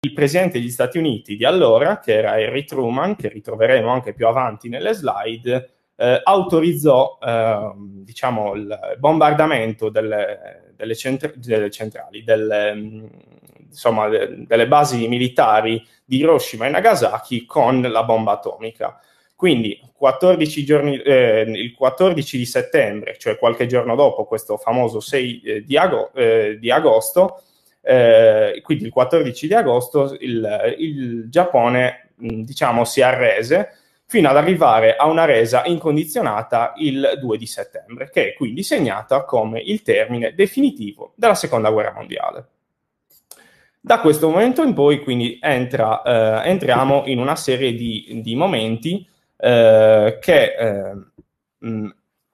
il presidente degli Stati Uniti di allora, che era Harry Truman, che ritroveremo anche più avanti nelle slide, eh, autorizzò eh, diciamo, il bombardamento delle, delle, centra- delle centrali, delle, mm, insomma, de- delle basi militari di Hiroshima e Nagasaki con la bomba atomica. Quindi 14 giorni, eh, il 14 di settembre, cioè qualche giorno dopo questo famoso 6 eh, di, ago- eh, di agosto, eh, quindi il 14 di agosto il, il Giappone diciamo si arrese fino ad arrivare a una resa incondizionata il 2 di settembre, che è quindi segnata come il termine definitivo della seconda guerra mondiale. Da questo momento in poi, quindi, entra, eh, entriamo in una serie di, di momenti eh, che eh,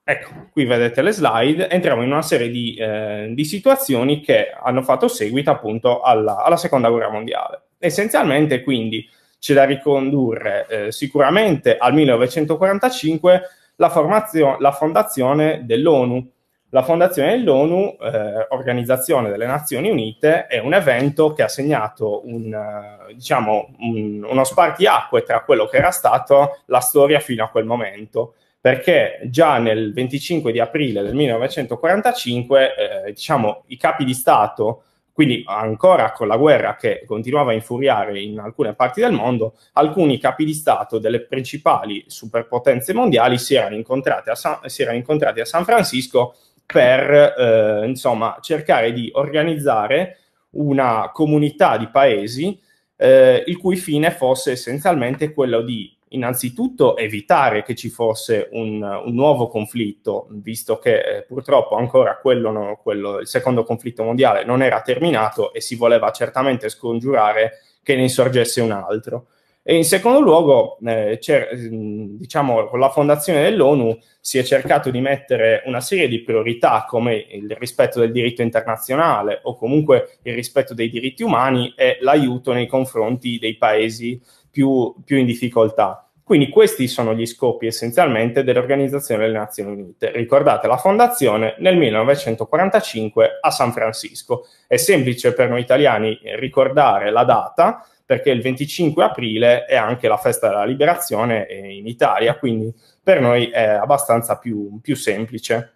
Ecco, qui vedete le slide, entriamo in una serie di, eh, di situazioni che hanno fatto seguito appunto alla, alla seconda guerra mondiale. Essenzialmente quindi c'è da ricondurre eh, sicuramente al 1945 la, formazio- la fondazione dell'ONU. La fondazione dell'ONU, eh, Organizzazione delle Nazioni Unite, è un evento che ha segnato un, eh, diciamo, un, uno spartiacque tra quello che era stato la storia fino a quel momento perché già nel 25 di aprile del 1945, eh, diciamo, i capi di Stato, quindi ancora con la guerra che continuava a infuriare in alcune parti del mondo, alcuni capi di Stato delle principali superpotenze mondiali si erano incontrati a San, incontrati a San Francisco per eh, insomma, cercare di organizzare una comunità di paesi eh, il cui fine fosse essenzialmente quello di innanzitutto evitare che ci fosse un, un nuovo conflitto, visto che eh, purtroppo ancora quello, no, quello, il secondo conflitto mondiale non era terminato e si voleva certamente scongiurare che ne insorgesse un altro. E in secondo luogo, eh, mm, diciamo, con la fondazione dell'ONU si è cercato di mettere una serie di priorità come il rispetto del diritto internazionale o comunque il rispetto dei diritti umani e l'aiuto nei confronti dei paesi più, più in difficoltà. Quindi questi sono gli scopi essenzialmente dell'Organizzazione delle Nazioni Unite. Ricordate la fondazione nel 1945 a San Francisco. È semplice per noi italiani ricordare la data perché il 25 aprile è anche la festa della liberazione in Italia, quindi per noi è abbastanza più, più semplice.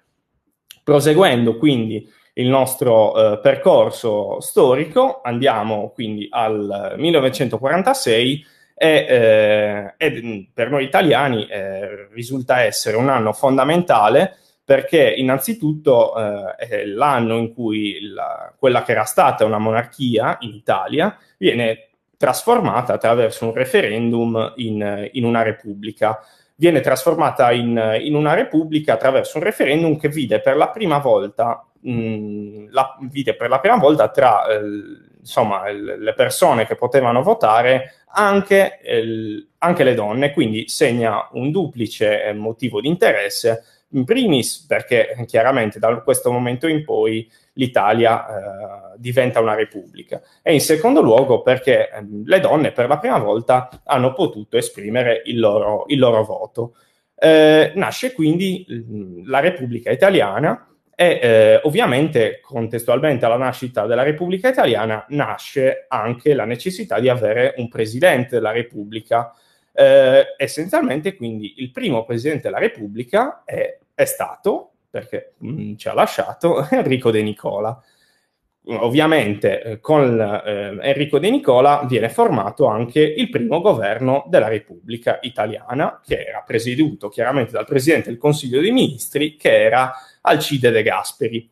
Proseguendo quindi il nostro eh, percorso storico, andiamo quindi al 1946 e, eh, e mm, per noi italiani eh, risulta essere un anno fondamentale perché innanzitutto eh, è l'anno in cui la, quella che era stata una monarchia in Italia viene trasformata attraverso un referendum in, in una repubblica. Viene trasformata in, in, una repubblica attraverso un referendum che vide per la prima volta, mh, mm, la, vide per la prima volta tra eh, insomma, le persone che potevano votare anche, anche, le donne, quindi segna un duplice motivo di interesse, in primis perché chiaramente da questo momento in poi l'Italia eh, diventa una repubblica e in secondo luogo perché eh, le donne per la prima volta hanno potuto esprimere il loro, il loro voto. Eh, nasce quindi mm, la Repubblica Italiana e eh, ovviamente, contestualmente alla nascita della Repubblica Italiana, nasce anche la necessità di avere un presidente della Repubblica. Eh, essenzialmente, quindi, il primo presidente della Repubblica è, è stato, perché mh, mm, ci ha lasciato, Enrico De Nicola ovviamente eh, con eh, Enrico De Nicola viene formato anche il primo governo della Repubblica Italiana, che era presieduto chiaramente dal Presidente del Consiglio dei Ministri, che era Alcide De Gasperi.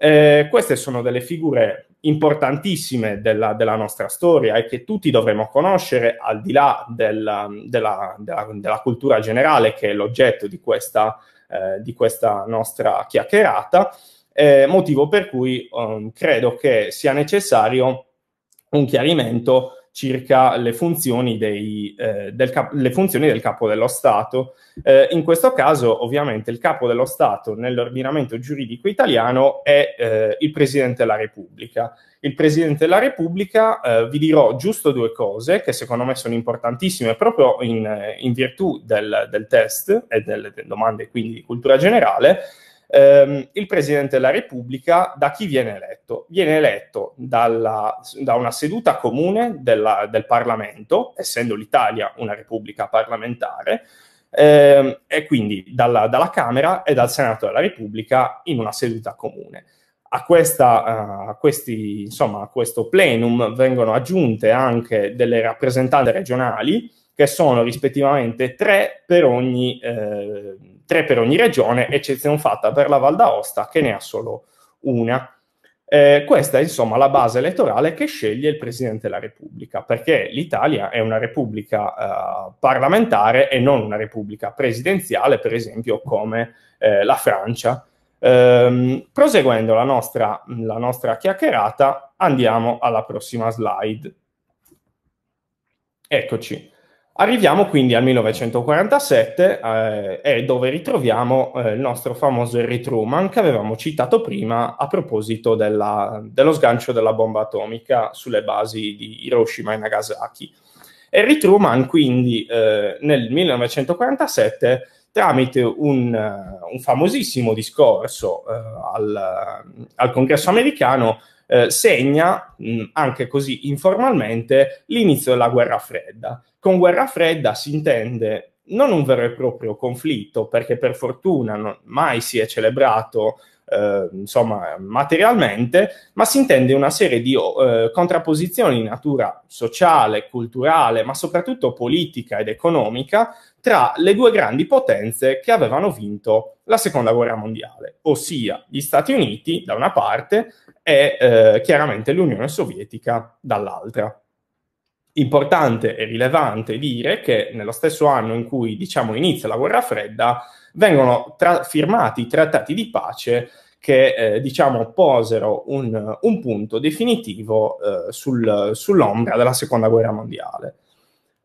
Eh, queste sono delle figure importantissime della, della, nostra storia e che tutti dovremmo conoscere al di là della, della, della cultura generale che è l'oggetto di questa, eh, di questa nostra chiacchierata, eh, motivo per cui um, credo che sia necessario un chiarimento circa le funzioni, dei, eh, del, cap- le funzioni del capo dello Stato. Eh, in questo caso, ovviamente, il capo dello Stato nell'ordinamento giuridico italiano è eh, il Presidente della Repubblica. Il Presidente della Repubblica, eh, vi dirò giusto due cose che secondo me sono importantissime proprio in, in virtù del, del test e delle, delle domande quindi di cultura generale ehm, il Presidente della Repubblica da chi viene eletto? Viene eletto dalla, da una seduta comune della, del Parlamento, essendo l'Italia una Repubblica parlamentare, ehm, e quindi dalla, dalla Camera e dal Senato della Repubblica in una seduta comune. A, questa, eh, a, questi, insomma, a, questo plenum vengono aggiunte anche delle rappresentanze regionali che sono rispettivamente tre per ogni eh, tre per ogni regione, eccezione fatta per la Val d'Aosta che ne ha solo una. Eh, questa è insomma la base elettorale che sceglie il Presidente della Repubblica, perché l'Italia è una repubblica eh, parlamentare e non una repubblica presidenziale, per esempio come eh, la Francia. Ehm, proseguendo la nostra, la nostra chiacchierata, andiamo alla prossima slide. Eccoci. Arriviamo quindi al 1947, eh, è dove ritroviamo eh, il nostro famoso Harry Truman che avevamo citato prima a proposito della, dello sgancio della bomba atomica sulle basi di Hiroshima e Nagasaki. Harry Truman quindi eh, nel 1947 tramite un, eh, un famosissimo discorso eh, al, al congresso americano eh, segna mh, anche così informalmente l'inizio della guerra fredda. Con guerra fredda si intende non un vero e proprio conflitto, perché per fortuna non, mai si è celebrato eh, insomma, materialmente, ma si intende una serie di eh, contrapposizioni di natura sociale, culturale, ma soprattutto politica ed economica tra le due grandi potenze che avevano vinto la seconda guerra mondiale, ossia gli Stati Uniti da una parte e eh, chiaramente l'Unione Sovietica dall'altra importante e rilevante dire che nello stesso anno in cui diciamo, inizia la guerra fredda vengono tra- firmati i trattati di pace che eh, diciamo, posero un, un, punto definitivo eh, sul, sull'ombra della seconda guerra mondiale.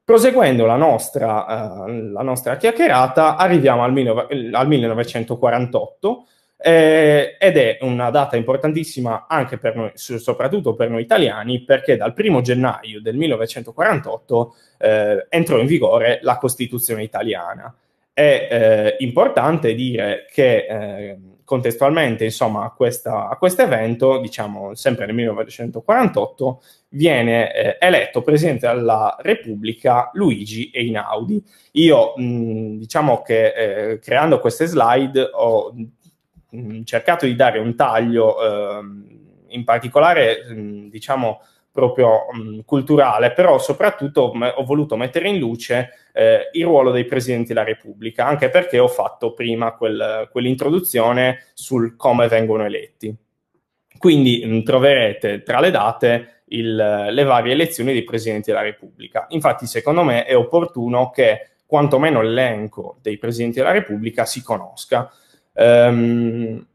Proseguendo la nostra, eh, la nostra chiacchierata, arriviamo al, mil- al 1948 eh, ed è una data importantissima anche per noi, soprattutto per noi italiani, perché dal 1 gennaio del 1948 eh, entrò in vigore la Costituzione italiana. È eh, importante dire che eh, contestualmente insomma, a, a questo evento, diciamo sempre nel 1948, viene eh, eletto Presidente della Repubblica Luigi Einaudi. Io mh, mm, diciamo che eh, creando queste slide ho mh, cercato di dare un taglio, eh, in particolare, diciamo, proprio mh, culturale, però soprattutto mh, ho voluto mettere in luce eh, il ruolo dei presidenti della Repubblica, anche perché ho fatto prima quel, quell'introduzione sul come vengono eletti. Quindi mh, troverete tra le date il, le varie elezioni dei presidenti della Repubblica. Infatti, secondo me è opportuno che quantomeno l'elenco dei presidenti della Repubblica si conosca, Ehm,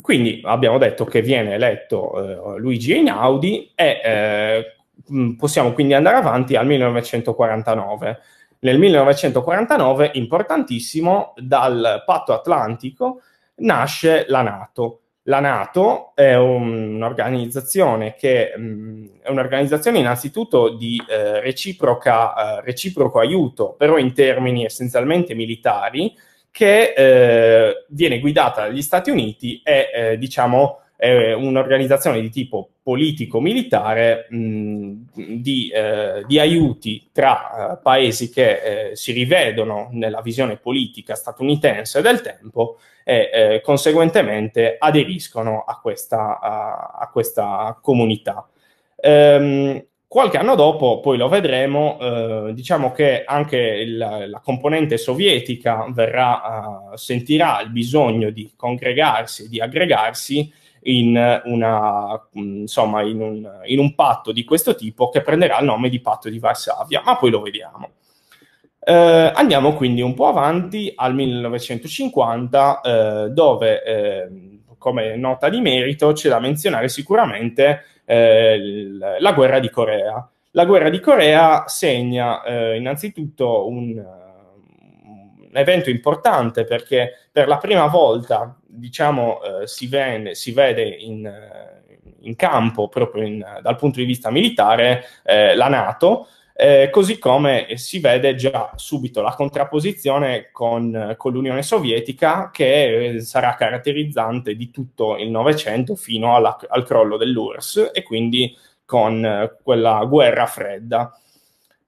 quindi abbiamo detto che viene eletto eh, Luigi Einaudi e eh, mm, possiamo quindi andare avanti al 1949. Nel 1949, importantissimo, dal patto atlantico nasce la Nato. La Nato è un'organizzazione che mh, mm, è un'organizzazione innanzitutto di eh, reciproca, eh, reciproco aiuto, però in termini essenzialmente militari, che eh, viene guidata dagli Stati Uniti e eh, diciamo è un'organizzazione di tipo politico-militare mh, di, eh, di, aiuti tra eh, paesi che eh, si rivedono nella visione politica statunitense del tempo e eh, conseguentemente aderiscono a questa, a, a questa comunità. Ehm, Qualche anno dopo, poi lo vedremo, eh, diciamo che anche il, la componente sovietica verrà, eh, sentirà il bisogno di congregarsi, di aggregarsi in, una, mm, insomma, in, un, in un patto di questo tipo che prenderà il nome di patto di Varsavia, ma poi lo vediamo. Eh, andiamo quindi un po' avanti al 1950, eh, dove eh, come nota di merito c'è da menzionare sicuramente eh, la guerra di Corea. La guerra di Corea segna eh, innanzitutto un, un, evento importante perché per la prima volta diciamo, eh, si, venne, si, vede in, in campo, proprio in, dal punto di vista militare, eh, la Nato eh, così come si vede già subito la contrapposizione con, con l'Unione Sovietica che eh, sarà caratterizzante di tutto il Novecento fino alla, al crollo dell'URSS e quindi con eh, quella guerra fredda.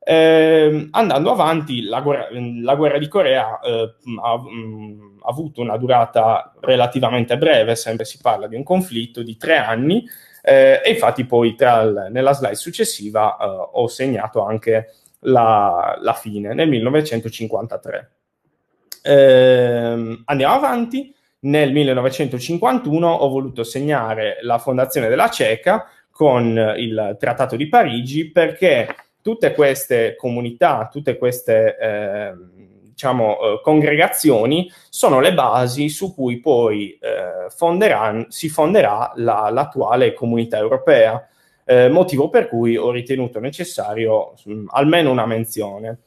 Eh, andando avanti, la guerra, la guerra di Corea eh, ha mh, mm, avuto una durata relativamente breve, sempre si parla di un conflitto di tre anni, eh, e infatti poi il, nella slide successiva eh, ho segnato anche la, la fine, nel 1953. Eh, andiamo avanti. Nel 1951 ho voluto segnare la fondazione della CECA con il Trattato di Parigi perché tutte queste comunità, tutte queste ehm, diciamo, eh, congregazioni sono le basi su cui poi eh, fonderan, si fonderà la, l'attuale comunità europea, eh, motivo per cui ho ritenuto necessario mh, mm, almeno una menzione.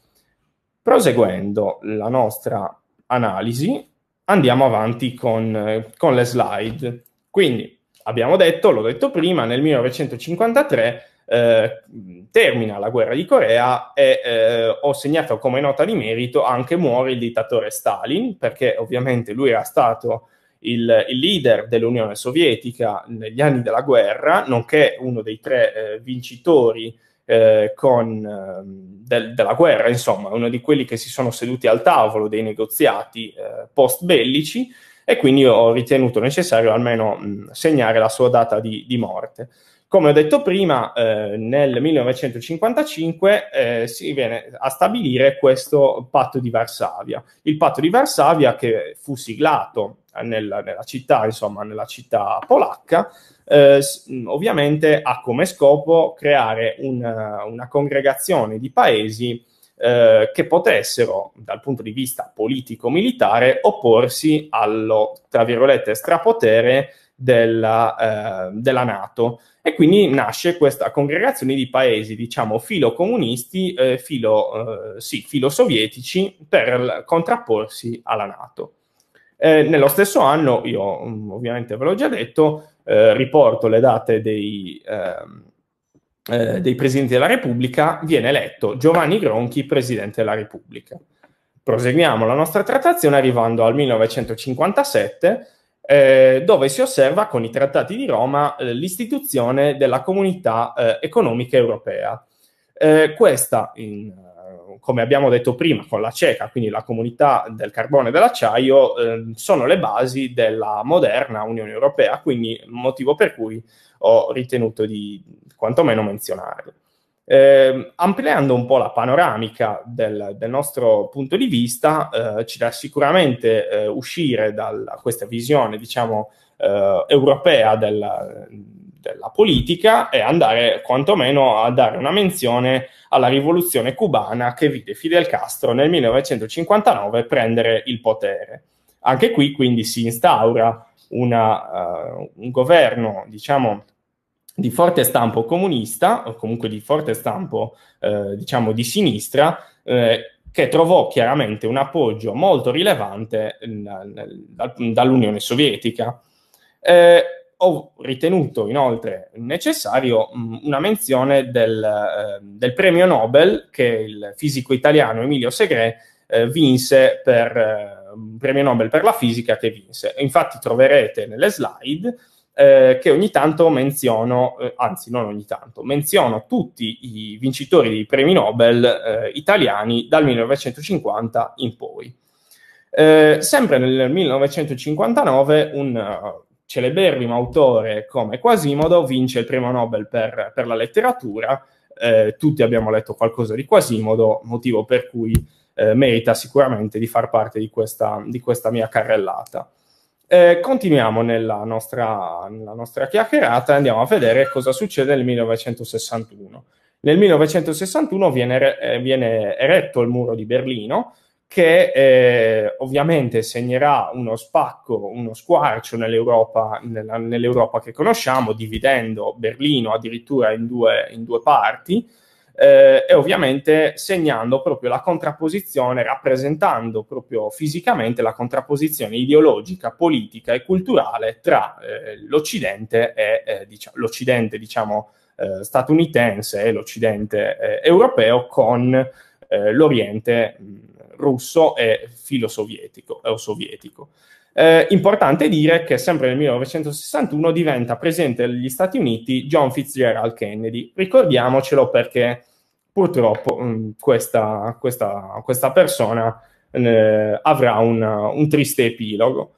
Proseguendo la nostra analisi, andiamo avanti con, con le slide. Quindi, abbiamo detto, l'ho detto prima, nel 1953 eh, termina la guerra di Corea e eh, ho segnato come nota di merito anche muore il dittatore Stalin, perché ovviamente lui era stato il, il leader dell'Unione Sovietica negli anni della guerra, nonché uno dei tre eh, vincitori eh, con, ehm, del, della guerra, insomma, uno di quelli che si sono seduti al tavolo dei negoziati eh, post bellici e quindi ho ritenuto necessario almeno mh, segnare la sua data di, di morte. Come ho detto prima, eh, nel 1955 eh, si viene a stabilire questo patto di Varsavia. Il patto di Varsavia che fu siglato nella, nella città, insomma, nella città polacca, eh, ovviamente ha come scopo creare una, una congregazione di paesi eh, che potessero, dal punto di vista politico-militare, opporsi allo, tra virgolette, strapotere della, eh, della Nato. E quindi nasce questa congregazione di paesi, diciamo, filocomunisti, eh, filo, eh, sì, filosovietici, per contrapporsi alla Nato. Eh, nello stesso anno, io mm, ovviamente ve l'ho già detto, eh, riporto le date dei, ehm, eh, dei, presidenti della Repubblica, viene eletto Giovanni Gronchi presidente della Repubblica. Proseguiamo la nostra trattazione arrivando al 1957 eh, dove si osserva con i trattati di Roma eh, l'istituzione della comunità eh, economica europea. Eh, questa, in, eh, come abbiamo detto prima, con la CECA, quindi la comunità del carbone e dell'acciaio, sono le basi della moderna Unione Europea, quindi motivo per cui ho ritenuto di quantomeno menzionarlo. Eh, ampliando un po' la panoramica del, del nostro punto di vista, eh, ci dà sicuramente eh, uscire da questa visione, diciamo, eh, europea della, della, politica e andare quantomeno a dare una menzione alla rivoluzione cubana che vide Fidel Castro nel 1959 prendere il potere. Anche qui quindi si instaura una, uh, un governo, diciamo, di forte stampo comunista, o comunque di forte stampo eh, diciamo di sinistra, eh, che trovò chiaramente un appoggio molto rilevante dall'Unione Sovietica. Eh, ho ritenuto inoltre necessario mm, una menzione del, ehm, del, premio Nobel che il fisico italiano Emilio Segre eh, vinse per, eh, premio Nobel per la fisica che vinse. Infatti troverete nelle slide eh, che ogni tanto menziono, eh, anzi non ogni tanto, menziono tutti i vincitori dei premi Nobel eh, italiani dal 1950 in poi. Eh, sempre nel 1959 un uh, celeberrimo autore come Quasimodo vince il premio Nobel per, per la letteratura, eh, tutti abbiamo letto qualcosa di Quasimodo, motivo per cui merita sicuramente di far parte di questa, di questa mia carrellata. Eh, continuiamo nella nostra, nella nostra chiacchierata e andiamo a vedere cosa succede nel 1961. Nel 1961 viene, eh, viene eretto il muro di Berlino che eh, ovviamente segnerà uno spacco, uno squarcio nell'Europa, nella, nell'Europa che conosciamo, dividendo Berlino addirittura in due, in due parti eh, e ovviamente segnando proprio la contrapposizione, rappresentando proprio fisicamente la contrapposizione ideologica, politica e culturale tra eh, l'Occidente e diciamo, l'Occidente diciamo, eh, statunitense e l'Occidente eh, europeo con l'Oriente mh, mm, russo e filosovietico o sovietico. Eh, importante dire che sempre nel 1961 diventa presente negli Stati Uniti John Fitzgerald Kennedy. Ricordiamocelo perché purtroppo mh, mm, questa, questa, questa, persona eh, avrà un, un, triste epilogo.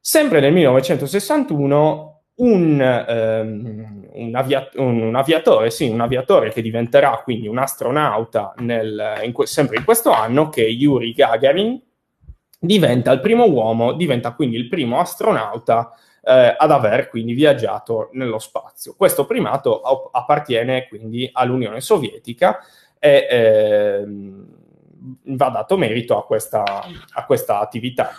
Sempre nel 1961 un, ehm, un, avia- un aviatore, sì, aviatore, che diventerà quindi un astronauta nel, in que- sempre in questo anno, che è Yuri Gagarin, diventa il primo uomo, diventa quindi il primo astronauta eh, ad aver quindi viaggiato nello spazio. Questo primato appartiene quindi all'Unione Sovietica e ehm, va dato merito a questa, a questa attività.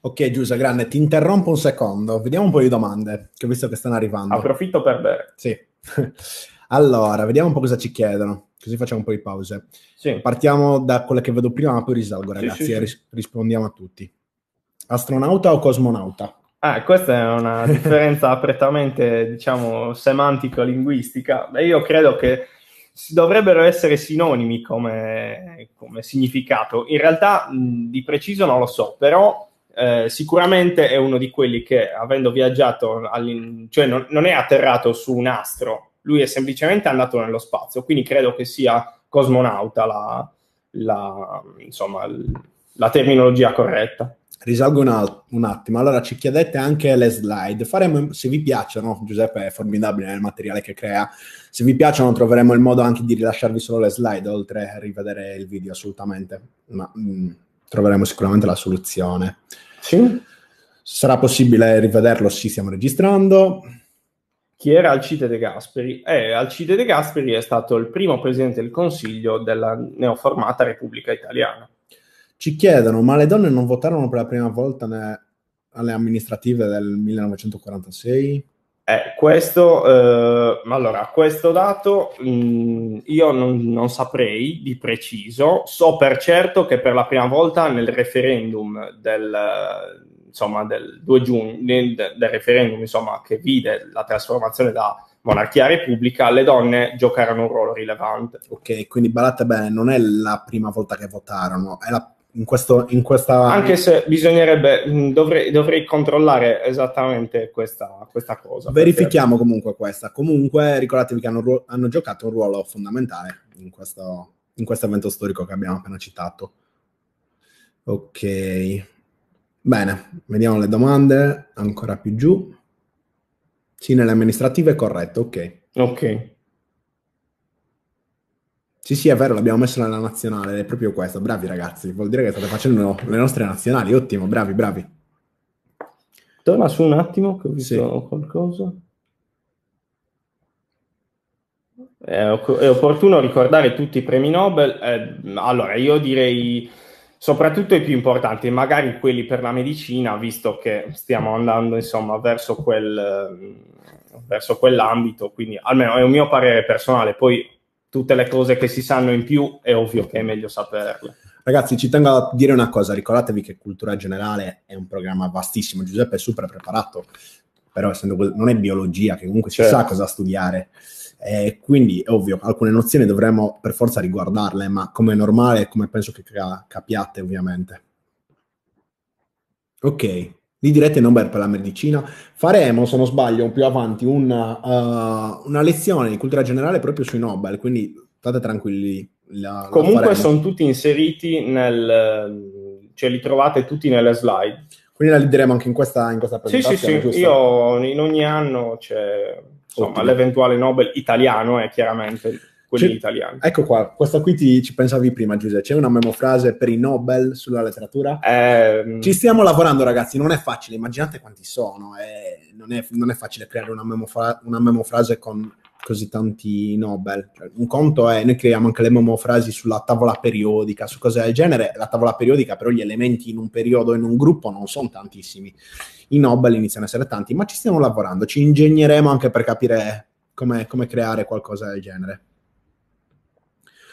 Ok, Giusa, grande, ti interrompo un secondo. Vediamo un po' di domande che ho visto che stanno arrivando. Approfitto per bere. Sì. allora, vediamo un po' cosa ci chiedono, così facciamo un po' di pause. Sì. Partiamo da quella che vedo prima, ma poi risalgo, ragazzi, sì, sì, e ris- rispondiamo a tutti. Astronauta o cosmonauta? Ah, questa è una differenza prettamente, diciamo, semantico-linguistica. Beh, io credo che dovrebbero essere sinonimi come, come significato. In realtà di preciso non lo so, però eh, sicuramente è uno di quelli che, avendo viaggiato, cioè non, non, è atterrato su un astro, lui è semplicemente andato nello spazio, quindi credo che sia cosmonauta la, la, insomma, la terminologia corretta risalgo un, un, attimo. Allora, ci chiedete anche le slide. Faremo, se vi piacciono, Giuseppe è formidabile nel materiale che crea, se vi piacciono troveremo il modo anche di rilasciarvi solo le slide, oltre a rivedere il video assolutamente, ma mh, mm, troveremo sicuramente la soluzione. Sì? Sarà possibile rivederlo? Sì, stiamo registrando. Chi era Alcide De Gasperi? Eh, Alcide De Gasperi è stato il primo presidente del Consiglio della neoformata Repubblica Italiana ci chiedono, ma le donne non votarono per la prima volta ne- alle amministrative del 1946? Eh, questo, eh, allora, questo dato mh, mm, io non, non, saprei di preciso, so per certo che per la prima volta nel referendum del, insomma, del 2 giugno, del, del referendum insomma, che vide la trasformazione da monarchia a repubblica, le donne giocarono un ruolo rilevante. Ok, quindi ballate bene, non è la prima volta che votarono, è la in, questo, in questa... Anche se bisognerebbe, mm, dovrei, dovrei controllare esattamente questa, questa cosa. Verifichiamo perché... comunque questa. Comunque ricordatevi che hanno, hanno giocato un ruolo fondamentale in questo, in questo evento storico che abbiamo appena citato. Ok. Bene, vediamo le domande ancora più giù. Sì, nelle amministrative è corretto, ok. Ok. Sì, sì, è vero, l'abbiamo messo nella nazionale, è proprio questo. Bravi ragazzi, vuol dire che state facendo le nostre nazionali, ottimo, bravi, bravi. Torna su un attimo che ho visto sì. qualcosa. È, opportuno ricordare tutti i premi Nobel. Eh, allora, io direi soprattutto i più importanti, magari quelli per la medicina, visto che stiamo andando insomma verso, quel, verso quell'ambito, quindi almeno è un mio parere personale. Poi tutte le cose che si sanno in più è ovvio che è meglio saperle. Ragazzi, ci tengo a dire una cosa, ricordatevi che Cultura Generale è un programma vastissimo, Giuseppe è super preparato, però essendo, non è biologia, che comunque certo. si sa certo. cosa studiare. Eh, quindi è ovvio, alcune nozioni dovremmo per forza riguardarle, ma come è normale, come penso che capiate ovviamente. Ok, di dirette Nobel per la medicina. Faremo, se non sbaglio, più avanti una, uh, eh, una lezione di cultura generale proprio sui Nobel, quindi state tranquilli. La, Comunque la sono tutti inseriti nel... cioè li trovate tutti nelle slide. Quindi la lideremo anche in questa, in questa presentazione. Sì, sì, sì. Io in ogni anno c'è insomma, l'eventuale Nobel italiano, è eh, chiaramente quelli c'è, italiani. Ecco qua, questa qui ti, ci pensavi prima, Giuseppe. C'è una memofrase per i Nobel sulla letteratura? Eh, ci stiamo lavorando, ragazzi, non è facile. Immaginate quanti sono. Eh, non, è, non, è, facile creare una, memofra- una memofrase con così tanti Nobel. Cioè, un conto è, noi creiamo anche le memofrasi sulla tavola periodica, su cose del genere. La tavola periodica, però, gli elementi in un periodo, in un gruppo, non sono tantissimi. I Nobel iniziano a essere tanti, ma ci stiamo lavorando, ci ingegneremo anche per capire come creare qualcosa del genere.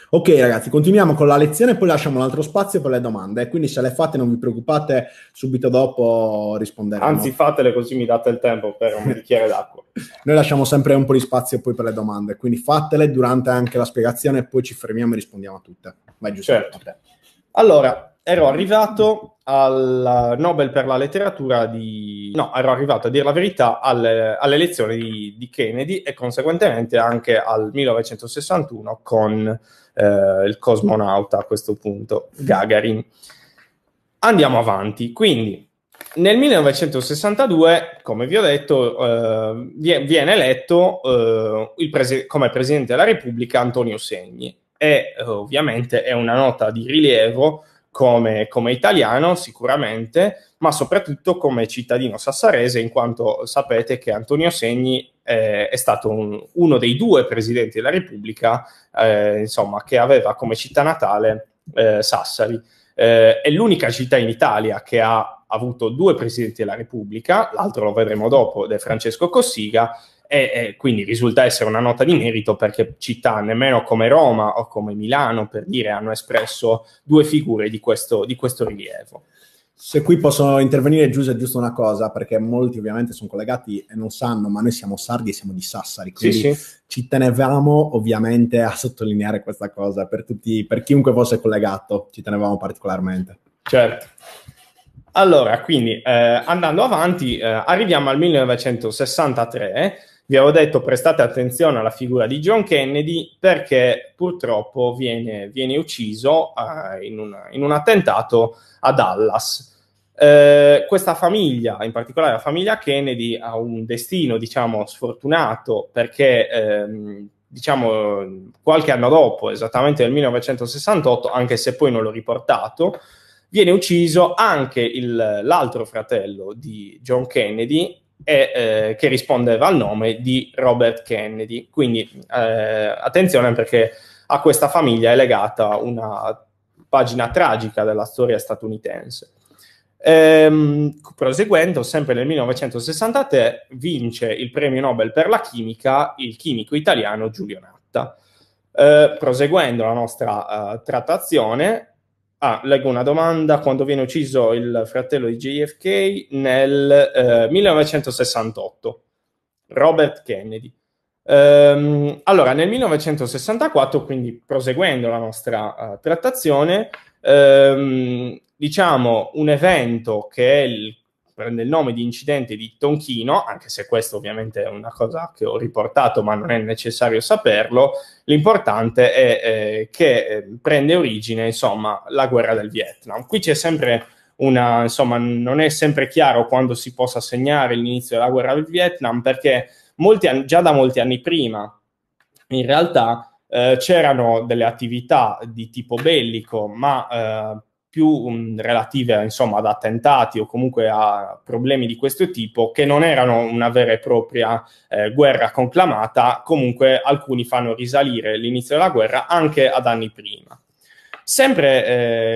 Ok ragazzi, continuiamo con la lezione, e poi lasciamo un altro spazio per le domande, quindi se le fate non vi preoccupate, subito dopo risponderemo. Anzi fatele così mi date il tempo per un bicchiere d'acqua. Noi lasciamo sempre un po' di spazio poi per le domande, quindi fatele durante anche la spiegazione e poi ci fermiamo e rispondiamo a tutte. Vai giusto. Certo. Allora, ero arrivato al Nobel per la letteratura di... No, ero arrivato a dire la verità alle, elezioni di, di Kennedy e conseguentemente anche al 1961 con eh, il cosmonauta a questo punto, Gagarin. Andiamo avanti, quindi nel 1962, come vi ho detto, eh, viene eletto eh, prese- come Presidente della Repubblica Antonio Segni e eh, ovviamente è una nota di rilievo come, come, italiano sicuramente, ma soprattutto come cittadino sassarese, in quanto sapete che Antonio Segni eh, è stato un, uno dei due presidenti della Repubblica, eh, insomma, che aveva come città natale eh, Sassari. Eh, è l'unica città in Italia che ha avuto due presidenti della Repubblica, l'altro lo vedremo dopo, è Francesco Cossiga, e, e quindi risulta essere una nota di merito perché città nemmeno come Roma o come Milano, per dire, hanno espresso due figure di questo, di questo rilievo. Se qui possono intervenire, Giuse, giusto una cosa, perché molti ovviamente sono collegati e non sanno, ma noi siamo sardi e siamo di Sassari, quindi sì, sì. ci tenevamo ovviamente a sottolineare questa cosa per, tutti, per chiunque fosse collegato, ci tenevamo particolarmente. Certo. Allora, quindi eh, andando avanti, eh, arriviamo al 1963 vi avevo detto prestate attenzione alla figura di John Kennedy perché purtroppo viene, viene ucciso uh, in, una, in, un attentato a Dallas. Eh, questa famiglia, in particolare la famiglia Kennedy, ha un destino, diciamo, sfortunato perché, ehm, diciamo, qualche anno dopo, esattamente nel 1968, anche se poi non l'ho riportato, viene ucciso anche il, l'altro fratello di John Kennedy, e, eh, che rispondeva al nome di Robert Kennedy. Quindi eh, attenzione perché a questa famiglia è legata una pagina tragica della storia statunitense. Ehm, proseguendo, sempre nel 1963 vince il premio Nobel per la chimica il chimico italiano Giulio Natta. Eh, proseguendo la nostra eh, trattazione, Ah, leggo una domanda. Quando viene ucciso il fratello di JFK nel eh, 1968, Robert Kennedy. Ehm, allora, nel 1964, quindi proseguendo la nostra uh, trattazione, ehm, diciamo un evento che è il prende il nome di incidente di Tonchino, anche se questo ovviamente è una cosa che ho riportato, ma non è necessario saperlo, l'importante è eh, che ehm, prende origine, insomma, la guerra del Vietnam. Qui c'è sempre una, insomma, non è sempre chiaro quando si possa segnare l'inizio della guerra del Vietnam, perché molti, già da molti anni prima, in realtà, eh, c'erano delle attività di tipo bellico, ma eh, più mh, mm, relative insomma, ad attentati o comunque a problemi di questo tipo, che non erano una vera e propria eh, guerra conclamata, comunque alcuni fanno risalire l'inizio della guerra anche ad anni prima. Sempre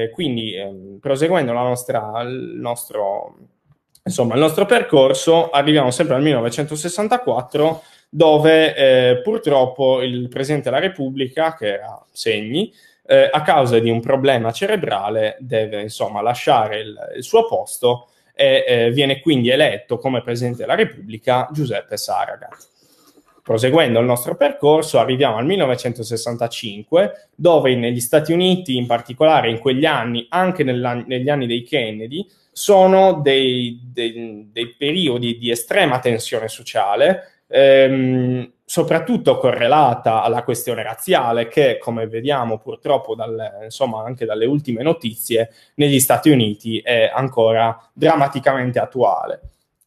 eh, quindi, eh, proseguendo nostra, il, nostro, insomma, il nostro percorso, arriviamo sempre al 1964 dove eh, purtroppo il Presidente della Repubblica, che era Segni, eh, a causa di un problema cerebrale deve insomma lasciare il, il suo posto e eh, viene quindi eletto come Presidente della Repubblica Giuseppe Saragat. Proseguendo il nostro percorso arriviamo al 1965, dove negli Stati Uniti, in particolare in quegli anni, anche negli anni dei Kennedy, sono dei, dei, dei periodi di estrema tensione sociale ehm, soprattutto correlata alla questione razziale che, come vediamo purtroppo dal, insomma, anche dalle ultime notizie, negli Stati Uniti è ancora drammaticamente attuale.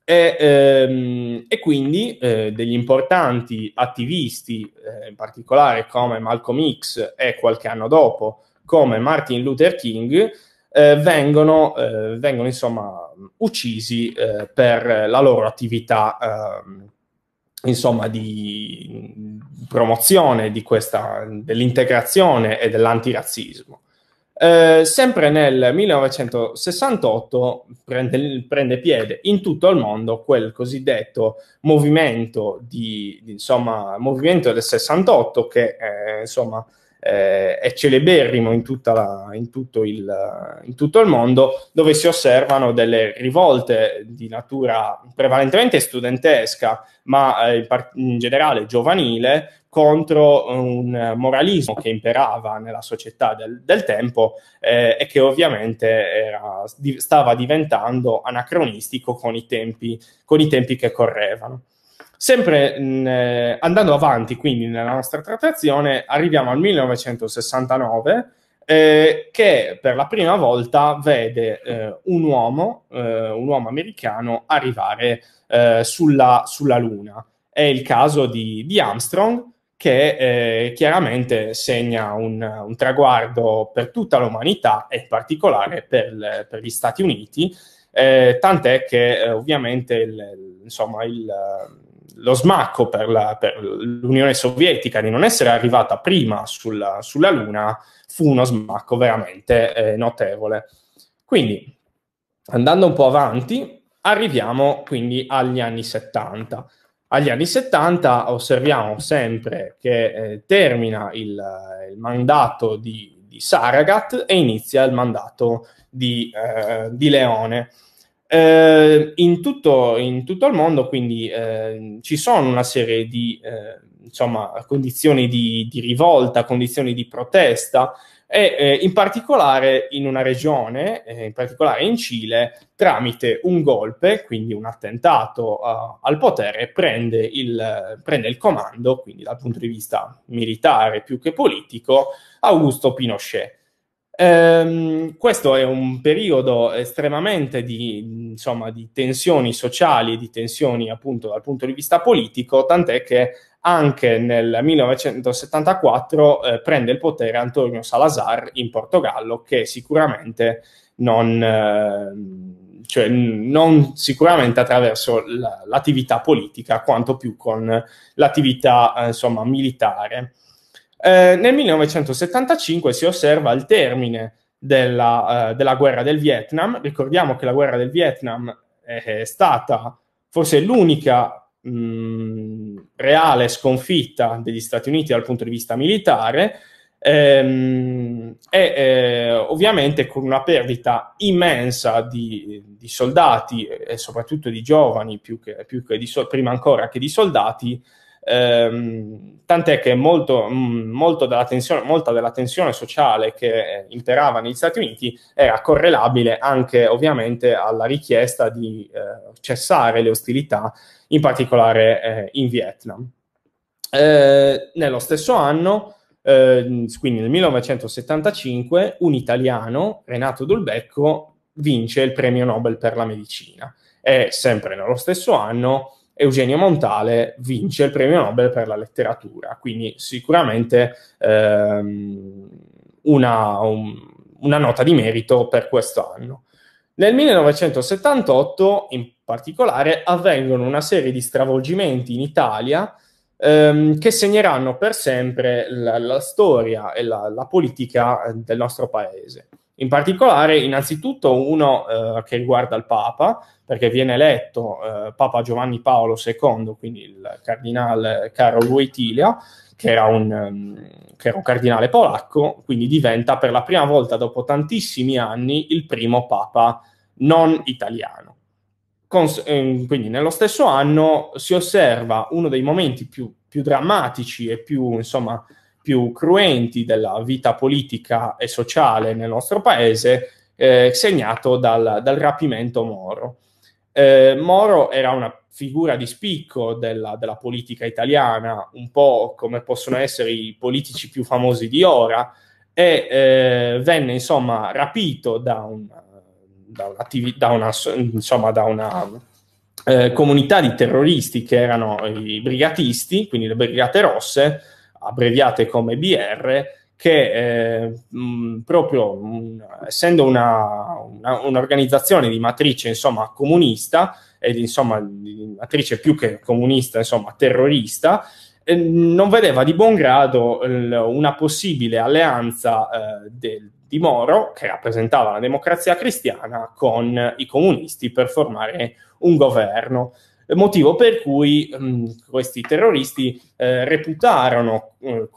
E, ehm, e quindi eh, degli importanti attivisti, eh, in particolare come Malcolm X e qualche anno dopo come Martin Luther King, eh, vengono, eh, vengono, insomma uccisi eh, per la loro attività. Ehm, insomma, di promozione di questa, dell'integrazione e dell'antirazzismo. Eh, sempre nel 1968 prende, prende, piede in tutto il mondo quel cosiddetto movimento, di, di, insomma, movimento del 68 che eh, insomma, eh, è celeberrimo in, la, in, tutto il, in, tutto il, mondo, dove si osservano delle rivolte di natura prevalentemente studentesca, ma eh, in generale giovanile, contro un moralismo che imperava nella società del, del tempo eh, e che ovviamente era, stava diventando anacronistico con i tempi, con i tempi che correvano. Sempre mh, eh, andando avanti, quindi nella nostra trattazione, arriviamo al 1969, eh, che per la prima volta vede eh, un uomo, eh, un uomo americano, arrivare eh, sulla, sulla, Luna. È il caso di, di Armstrong, che eh, chiaramente segna un, un, traguardo per tutta l'umanità e in particolare per, per gli Stati Uniti, tant'è che ovviamente il, insomma, il lo smacco per, la, per, l'Unione Sovietica di non essere arrivata prima sulla, sulla Luna fu uno smacco veramente eh, notevole. Quindi, andando un po' avanti, arriviamo quindi agli anni 70. Agli anni 70 osserviamo sempre che eh, termina il, il, mandato di, di Saragat e inizia il mandato di, eh, di Leone eh, in, tutto, in, tutto, il mondo, quindi eh, ci sono una serie di eh, insomma, condizioni di, di, rivolta, condizioni di protesta, e eh, in particolare in una regione, eh, in particolare in Cile, tramite un golpe, quindi un attentato uh, al potere, prende il, prende il, comando, quindi dal punto di vista militare più che politico, Augusto Pinochet. Ehm, questo è un periodo estremamente di, insomma, di tensioni sociali e di tensioni appunto dal punto di vista politico, tant'è che anche nel 1974 eh, prende il potere Antonio Salazar in Portogallo, che sicuramente non, eh, cioè, non sicuramente attraverso l'attività politica, quanto più con l'attività eh, insomma, militare. Eh, nel 1975 si osserva il termine della, eh, della, guerra del Vietnam. Ricordiamo che la guerra del Vietnam è, è stata forse l'unica mh, mm, reale sconfitta degli Stati Uniti dal punto di vista militare ehm, e eh, ovviamente con una perdita immensa di, di, soldati e soprattutto di giovani, più che, più che di, prima ancora che di soldati, Ehm, tant'è che molto, mm, molto della molta della tensione sociale che imperava negli Stati Uniti era correlabile anche ovviamente alla richiesta di eh, cessare le ostilità, in particolare eh, in Vietnam. Eh, nello stesso anno, eh, quindi nel 1975, un italiano, Renato Dolbecco, vince il premio Nobel per la medicina e sempre nello stesso anno Eugenio Montale vince il premio Nobel per la letteratura, quindi sicuramente ehm, una, un, una nota di merito per questo anno. Nel 1978, in particolare, avvengono una serie di stravolgimenti in Italia ehm, che segneranno per sempre la, la storia e la, la politica del nostro paese. In particolare, innanzitutto uno eh, che riguarda il Papa, perché viene eletto eh, Papa Giovanni Paolo II, quindi il cardinale Karol Wojtyla, che era, un, um, che era un cardinale polacco, quindi diventa per la prima volta dopo tantissimi anni il primo Papa non italiano. Cons- ehm, quindi nello stesso anno si osserva uno dei momenti più, più drammatici e più, insomma, più cruenti della vita politica e sociale nel nostro paese, eh, segnato dal, dal, rapimento Moro. Eh, Moro era una figura di spicco della, della, politica italiana, un po' come possono essere i politici più famosi di ora, e eh, venne insomma rapito da, un, da, da una, insomma, da una eh, comunità di terroristi che erano i brigatisti, quindi le brigate rosse, abbreviate come BR, che eh, mh, proprio mh, essendo una, una, un'organizzazione di matrice insomma, comunista, e insomma di matrice più che comunista, insomma terrorista, eh, non vedeva di buon grado l, una possibile alleanza eh, del, di Moro, che rappresentava la democrazia cristiana, con i comunisti per formare un governo motivo per cui mh, mm, questi terroristi eh, reputarono eh,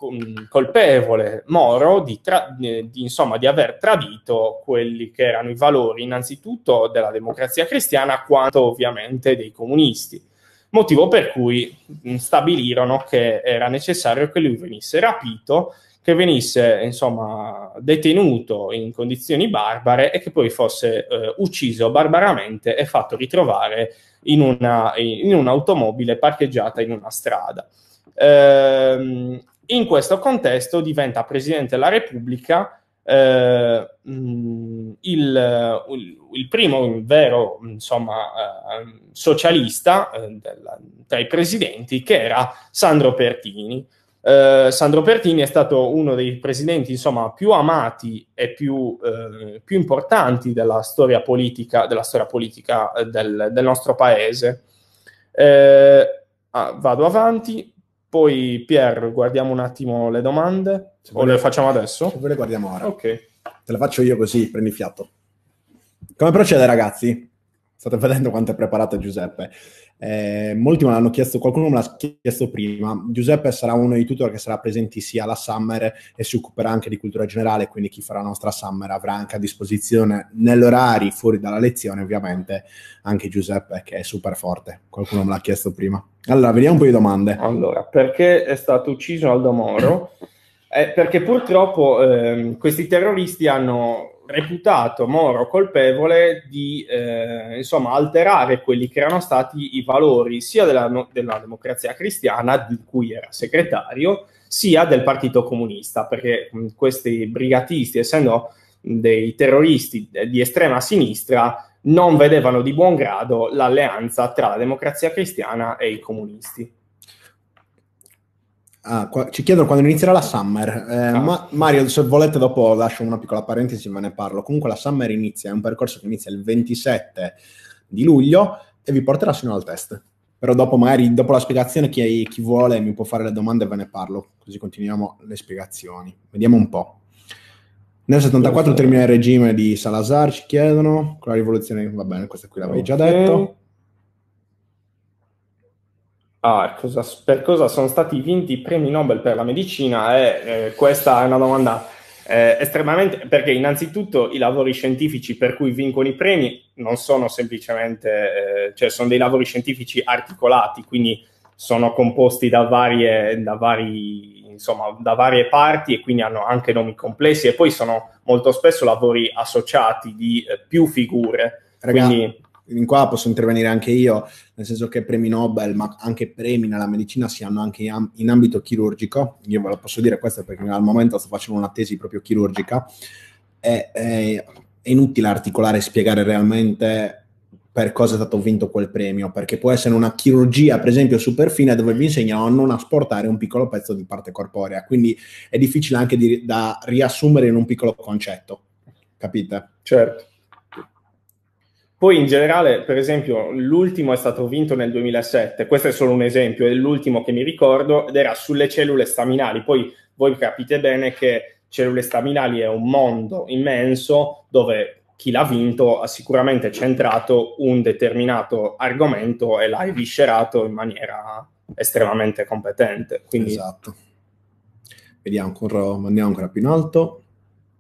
colpevole Moro di, tra- eh, di, insomma, di aver tradito quelli che erano i valori innanzitutto della democrazia cristiana quanto ovviamente dei comunisti. Motivo per cui mh, mm, stabilirono che era necessario che lui venisse rapito che venisse insomma detenuto in condizioni barbare e che poi fosse eh, ucciso barbaramente e fatto ritrovare in, una, in un'automobile parcheggiata in una strada. Eh, in questo contesto diventa Presidente della Repubblica eh, mm, il, il, primo vero insomma, eh, socialista eh, del, tra i presidenti che era Sandro Pertini. Eh, Sandro Pertini è stato uno dei presidenti insomma, più amati e più, eh, più importanti della storia politica, della storia politica eh, del, del, nostro paese. Eh, ah, vado avanti, poi Pier, guardiamo un attimo le domande. Se o vuole, le facciamo adesso? Se le guardiamo ora. Ok. Te la faccio io così, prendi fiato. Come procede, ragazzi? State vedendo quanto è preparato Giuseppe. Eh, molti me l'hanno chiesto, qualcuno me l'ha chiesto prima. Giuseppe sarà uno dei tutor che sarà presenti sia alla Summer e si occuperà anche di cultura generale, quindi chi farà la nostra Summer avrà anche a disposizione nell'orario, fuori dalla lezione ovviamente, anche Giuseppe che è super forte. Qualcuno me l'ha chiesto prima. Allora, vediamo un po' di domande. Allora, perché è stato ucciso Aldo Moro? Eh, perché purtroppo eh, questi terroristi hanno reputato Moro colpevole di eh, insomma, alterare quelli che erano stati i valori sia della, no, della, democrazia cristiana, di cui era segretario, sia del Partito Comunista, perché mh, questi brigatisti, essendo mh, dei terroristi eh, di estrema sinistra, non vedevano di buon grado l'alleanza tra la democrazia cristiana e i comunisti. Ah, qua, ci chiedono quando inizierà la Summer. Eh, ah. ma, Mario, se volete, dopo lascio una piccola parentesi, ma ne parlo. Comunque, la Summer inizia, è un percorso che inizia il 27 di luglio e vi porterà fino al test. Però dopo, magari, dopo la spiegazione, chi, chi vuole mi può fare le domande e ve ne parlo, così continuiamo le spiegazioni. Vediamo un po'. Nel 74 termina il regime di Salazar, ci chiedono, con la rivoluzione, va bene, questa qui l'avevi okay. già detto. Ah, cosa, per cosa sono stati vinti i premi Nobel per la medicina? Eh, eh, questa è una domanda eh, estremamente... perché innanzitutto i lavori scientifici per cui vincono i premi non sono semplicemente... Eh, cioè sono dei lavori scientifici articolati, quindi sono composti da varie, da, vari, insomma, da varie parti e quindi hanno anche nomi complessi e poi sono molto spesso lavori associati di eh, più figure. Ragazzi, in qua posso intervenire anche io, nel senso che premi Nobel, ma anche premi nella medicina si hanno anche in ambito chirurgico. Io ve lo posso dire questo perché al momento sto facendo una tesi proprio chirurgica. È, è, è inutile articolare e spiegare realmente per cosa è stato vinto quel premio, perché può essere una chirurgia, per esempio, superfine dove vi insegnano a non asportare un piccolo pezzo di parte corporea, quindi è difficile anche di, da riassumere in un piccolo concetto, capite? Certo. Poi in generale, per esempio, l'ultimo è stato vinto nel 2007, questo è solo un esempio, è l'ultimo che mi ricordo, ed era sulle cellule staminali. Poi voi capite bene che cellule staminali è un mondo immenso dove chi l'ha vinto ha sicuramente centrato un determinato argomento e l'ha eviscerato in maniera estremamente competente. Quindi... Esatto. Vediamo ancora, andiamo ancora più in alto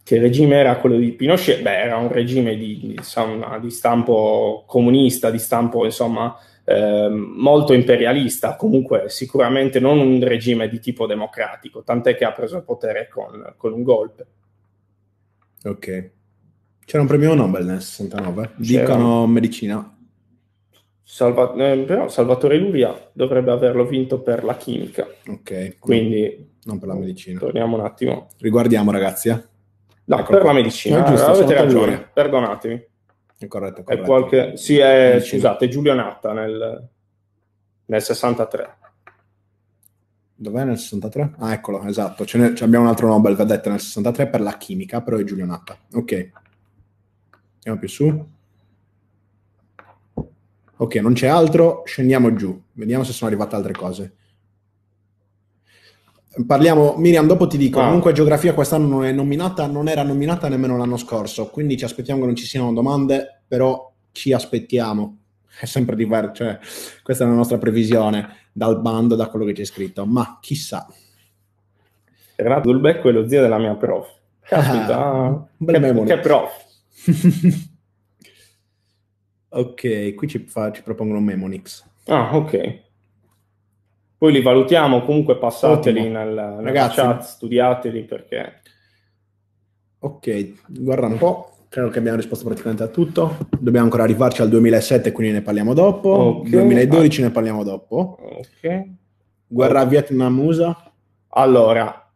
che regime era quello di Pinochet? Beh, era un regime di, di, insomma, di stampo comunista, di stampo insomma, eh, molto imperialista, comunque sicuramente non un regime di tipo democratico, tant'è che ha preso il potere con, con un golpe. Ok. C'era un premio Nobel nel 69, dicono C'era... medicina. Salva... Eh, però Salvatore Luria dovrebbe averlo vinto per la chimica. Ok. Quindi... Non per la medicina. Torniamo un attimo. Riguardiamo ragazzi. Eh. No, per la medicina, giusto, avete ragione, lui. perdonatemi. È corretto, corretto. È qualche... Sì, è, scusate, Giulio Natta nel, nel 63. Dov'è nel 63? Ah, eccolo, esatto. Ce ne... abbiamo un altro Nobel vedete nel 63 per la chimica, però è Giulio Natta. Ok. Andiamo più su. Ok, non c'è altro, scendiamo giù. Vediamo se sono arrivate altre cose. Parliamo, Miriam, dopo ti dico, ah. comunque geografia quest'anno non è nominata, non era nominata nemmeno l'anno scorso, quindi ci aspettiamo che non ci siano domande, però ci aspettiamo, è sempre diverso, cioè, questa è la nostra previsione dal bando, da quello che c'è scritto, ma chissà. Renato Dulbecco è lo zio della mia prof. Caspita, ah, ah. che, che prof. ok, qui ci, fa, ci propongono Memonix. Ah, ok. Poi li valutiamo, comunque passateli nella, nel, chat, studiateli perché... Ok, guarda un po', credo che abbiamo risposto praticamente a tutto. Dobbiamo ancora arrivarci al 2007, quindi ne parliamo dopo. Okay. 2012 ah. ne parliamo dopo. Ok. Guerra okay. Vietnamusa. Allora,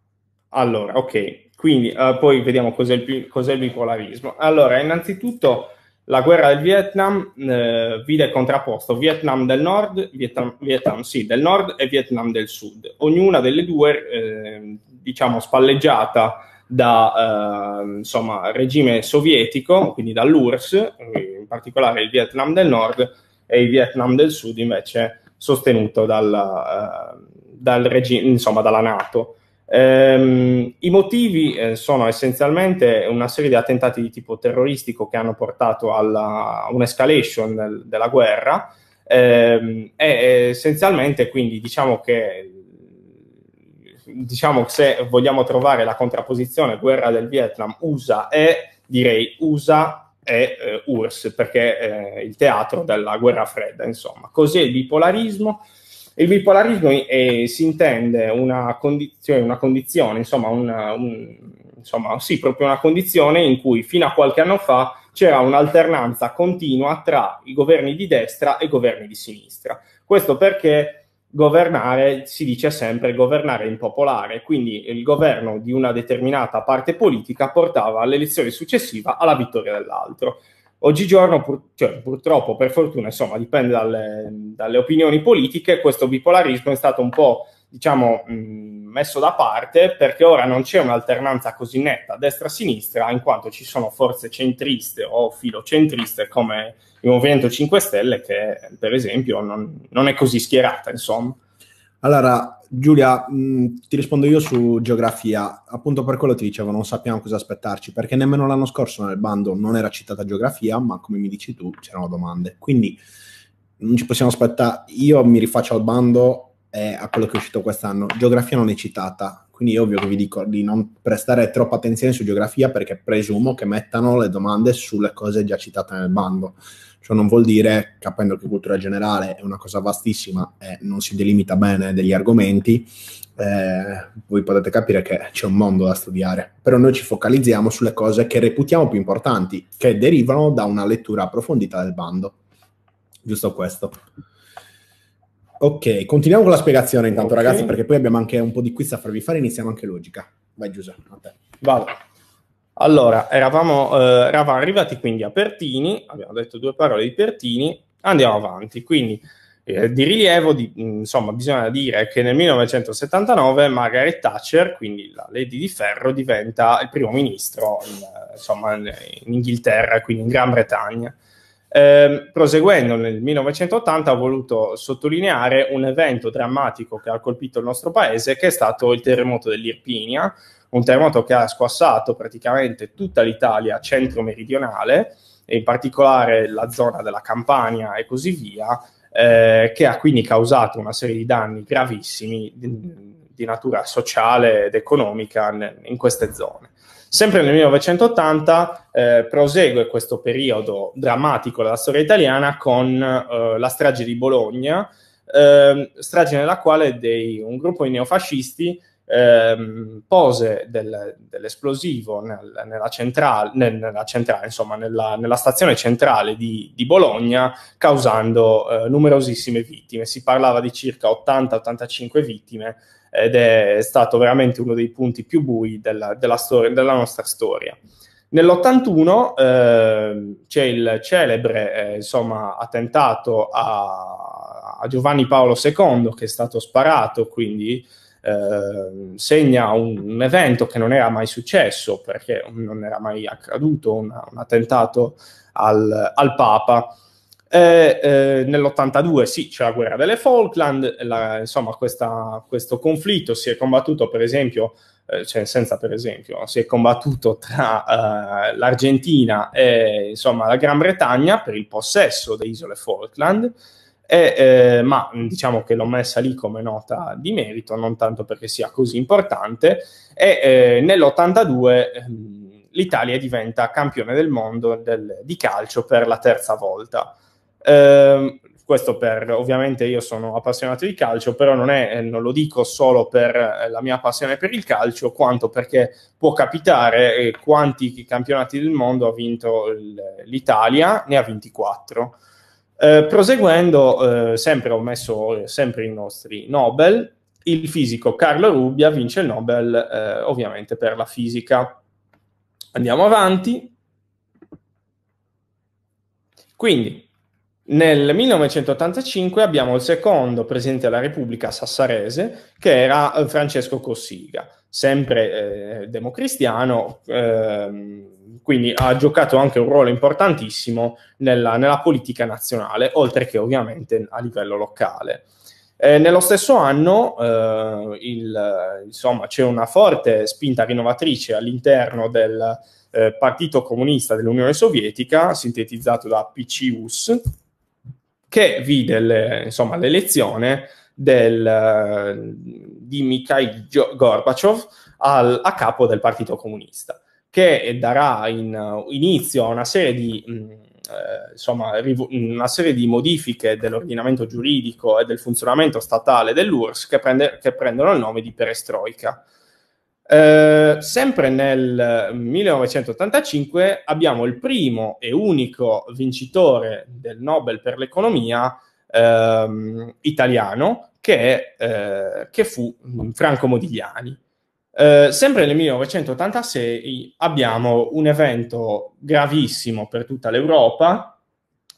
allora, ok. Quindi uh, poi vediamo cos'è il, cos'è il bipolarismo. Allora, innanzitutto la guerra del Vietnam eh, vide contrapposto Vietnam del Nord, Vietnam, Vietnam, sì, del Nord e Vietnam del Sud, ognuna delle due eh, diciamo spalleggiata da eh, insomma, regime sovietico, quindi dall'URSS, in particolare il Vietnam del Nord e il Vietnam del Sud invece sostenuto dal, eh, dal regi- insomma, dalla Nato. Ehm, I motivi eh, sono essenzialmente una serie di attentati di tipo terroristico che hanno portato a un'escalation del, della guerra ehm, e essenzialmente quindi diciamo che diciamo se vogliamo trovare la contrapposizione guerra del Vietnam USA e direi USA e eh, URSS perché eh, il teatro della guerra fredda insomma così il bipolarismo il bipolarismo eh, si intende una condizione, una condizione insomma, una, un, insomma, sì, proprio una condizione in cui fino a qualche anno fa c'era un'alternanza continua tra i governi di destra e i governi di sinistra. Questo perché governare, si dice sempre, governare impopolare, quindi il governo di una determinata parte politica portava all'elezione successiva alla vittoria dell'altro. Oggigiorno, pur, cioè, purtroppo, per fortuna, insomma, dipende dalle, dalle, opinioni politiche, questo bipolarismo è stato un po', diciamo, mh, mm, messo da parte perché ora non c'è un'alternanza così netta destra-sinistra, in quanto ci sono forze centriste o filocentriste come il Movimento 5 Stelle che, per esempio, non, non è così schierata, insomma. Allora, Giulia, mh, mm, ti rispondo io su geografia, appunto per quello ti dicevo, non sappiamo cosa aspettarci, perché nemmeno l'anno scorso nel bando non era citata geografia, ma come mi dici tu c'erano domande, quindi non ci possiamo aspettare, io mi rifaccio al bando e a quello che è uscito quest'anno, geografia non è citata, quindi è ovvio che vi dico di non prestare troppa attenzione su geografia perché presumo che mettano le domande sulle cose già citate nel bando. Ciò non vuol dire, capendo che cultura generale è una cosa vastissima e non si delimita bene degli argomenti, eh, voi potete capire che c'è un mondo da studiare. Però noi ci focalizziamo sulle cose che reputiamo più importanti, che derivano da una lettura approfondita del bando. Giusto questo. Ok, continuiamo con la spiegazione intanto, okay. ragazzi, perché poi abbiamo anche un po' di quiz da farvi fare, iniziamo anche logica. Vai Giuseppe, a te. Vado. Allora, eravamo, eh, eravamo arrivati quindi a Pertini, abbiamo detto due parole di Pertini, andiamo avanti. Quindi, eh, di rilievo, di, mm, insomma, bisogna dire che nel 1979 Margaret Thatcher, quindi la Lady di Ferro, diventa il primo ministro in, eh, insomma, in Inghilterra, quindi in Gran Bretagna. Eh, proseguendo nel 1980 ho voluto sottolineare un evento drammatico che ha colpito il nostro paese che è stato il terremoto dell'Irpinia un terremoto che ha squassato praticamente tutta l'Italia centro-meridionale, e in particolare la zona della Campania e così via, eh, che ha quindi causato una serie di danni gravissimi di, di natura sociale ed economica in, in queste zone. Sempre nel 1980 eh, prosegue questo periodo drammatico della storia italiana con eh, la strage di Bologna, ehm, strage nella quale dei, un gruppo di neofascisti ehm, pose del, dell'esplosivo nel, nella, centrale, nel, nella, centrale, insomma, nella, nella stazione centrale di, di Bologna, causando eh, numerosissime vittime. Si parlava di circa 80-85 vittime ed è stato veramente uno dei punti più bui della, della, storia, della nostra storia. Nell'81 eh, c'è il celebre eh, insomma, attentato a, a, Giovanni Paolo II che è stato sparato quindi Ehm, segna un, un, evento che non era mai successo, perché non era mai accaduto una, un attentato al, al Papa. E, eh, nell'82 sì, c'è la guerra delle Falkland, la, insomma questa, questo conflitto si è combattuto per esempio, eh, cioè senza per esempio, si è combattuto tra eh, l'Argentina e insomma la Gran Bretagna per il possesso delle isole Falkland e, eh, ma mm, diciamo che l'ho messa lì come nota di merito, non tanto perché sia così importante, e eh, nell'82 ehm, l'Italia diventa campione del mondo del, di calcio per la terza volta. Eh, questo per, ovviamente io sono appassionato di calcio, però non, è, eh, non, lo dico solo per eh, la mia passione per il calcio, quanto perché può capitare quanti campionati del mondo ha vinto l'Italia, ne ha 24. Eh, proseguendo, eh, sempre ho messo sempre i nostri Nobel, il fisico Carlo Rubbia vince il Nobel eh, ovviamente per la fisica. Andiamo avanti. Quindi, nel 1985 abbiamo il secondo presidente della Repubblica sassarese, che era eh, Francesco Cossiga, sempre eh, democristiano, eh, quindi ha giocato anche un ruolo importantissimo nella, nella politica nazionale, oltre che ovviamente a livello locale. Eh, nello stesso anno eh, il, insomma, c'è una forte spinta rinnovatrice all'interno del eh, Partito Comunista dell'Unione Sovietica, sintetizzato da PCUS, che vide le, insomma, l'elezione del, eh, di Mikhail Gorbachev al, a capo del Partito Comunista che darà in, uh, inizio a una serie di... Mh, mm, eh, insomma, mm, una serie di modifiche dell'ordinamento giuridico e del funzionamento statale dell'URSS che, prende, che prendono il nome di perestroica. Eh, sempre nel 1985 abbiamo il primo e unico vincitore del Nobel per l'economia ehm, italiano che, eh, che fu mm, Franco Modigliani. Eh, sempre nel 1986 abbiamo un evento gravissimo per tutta l'Europa,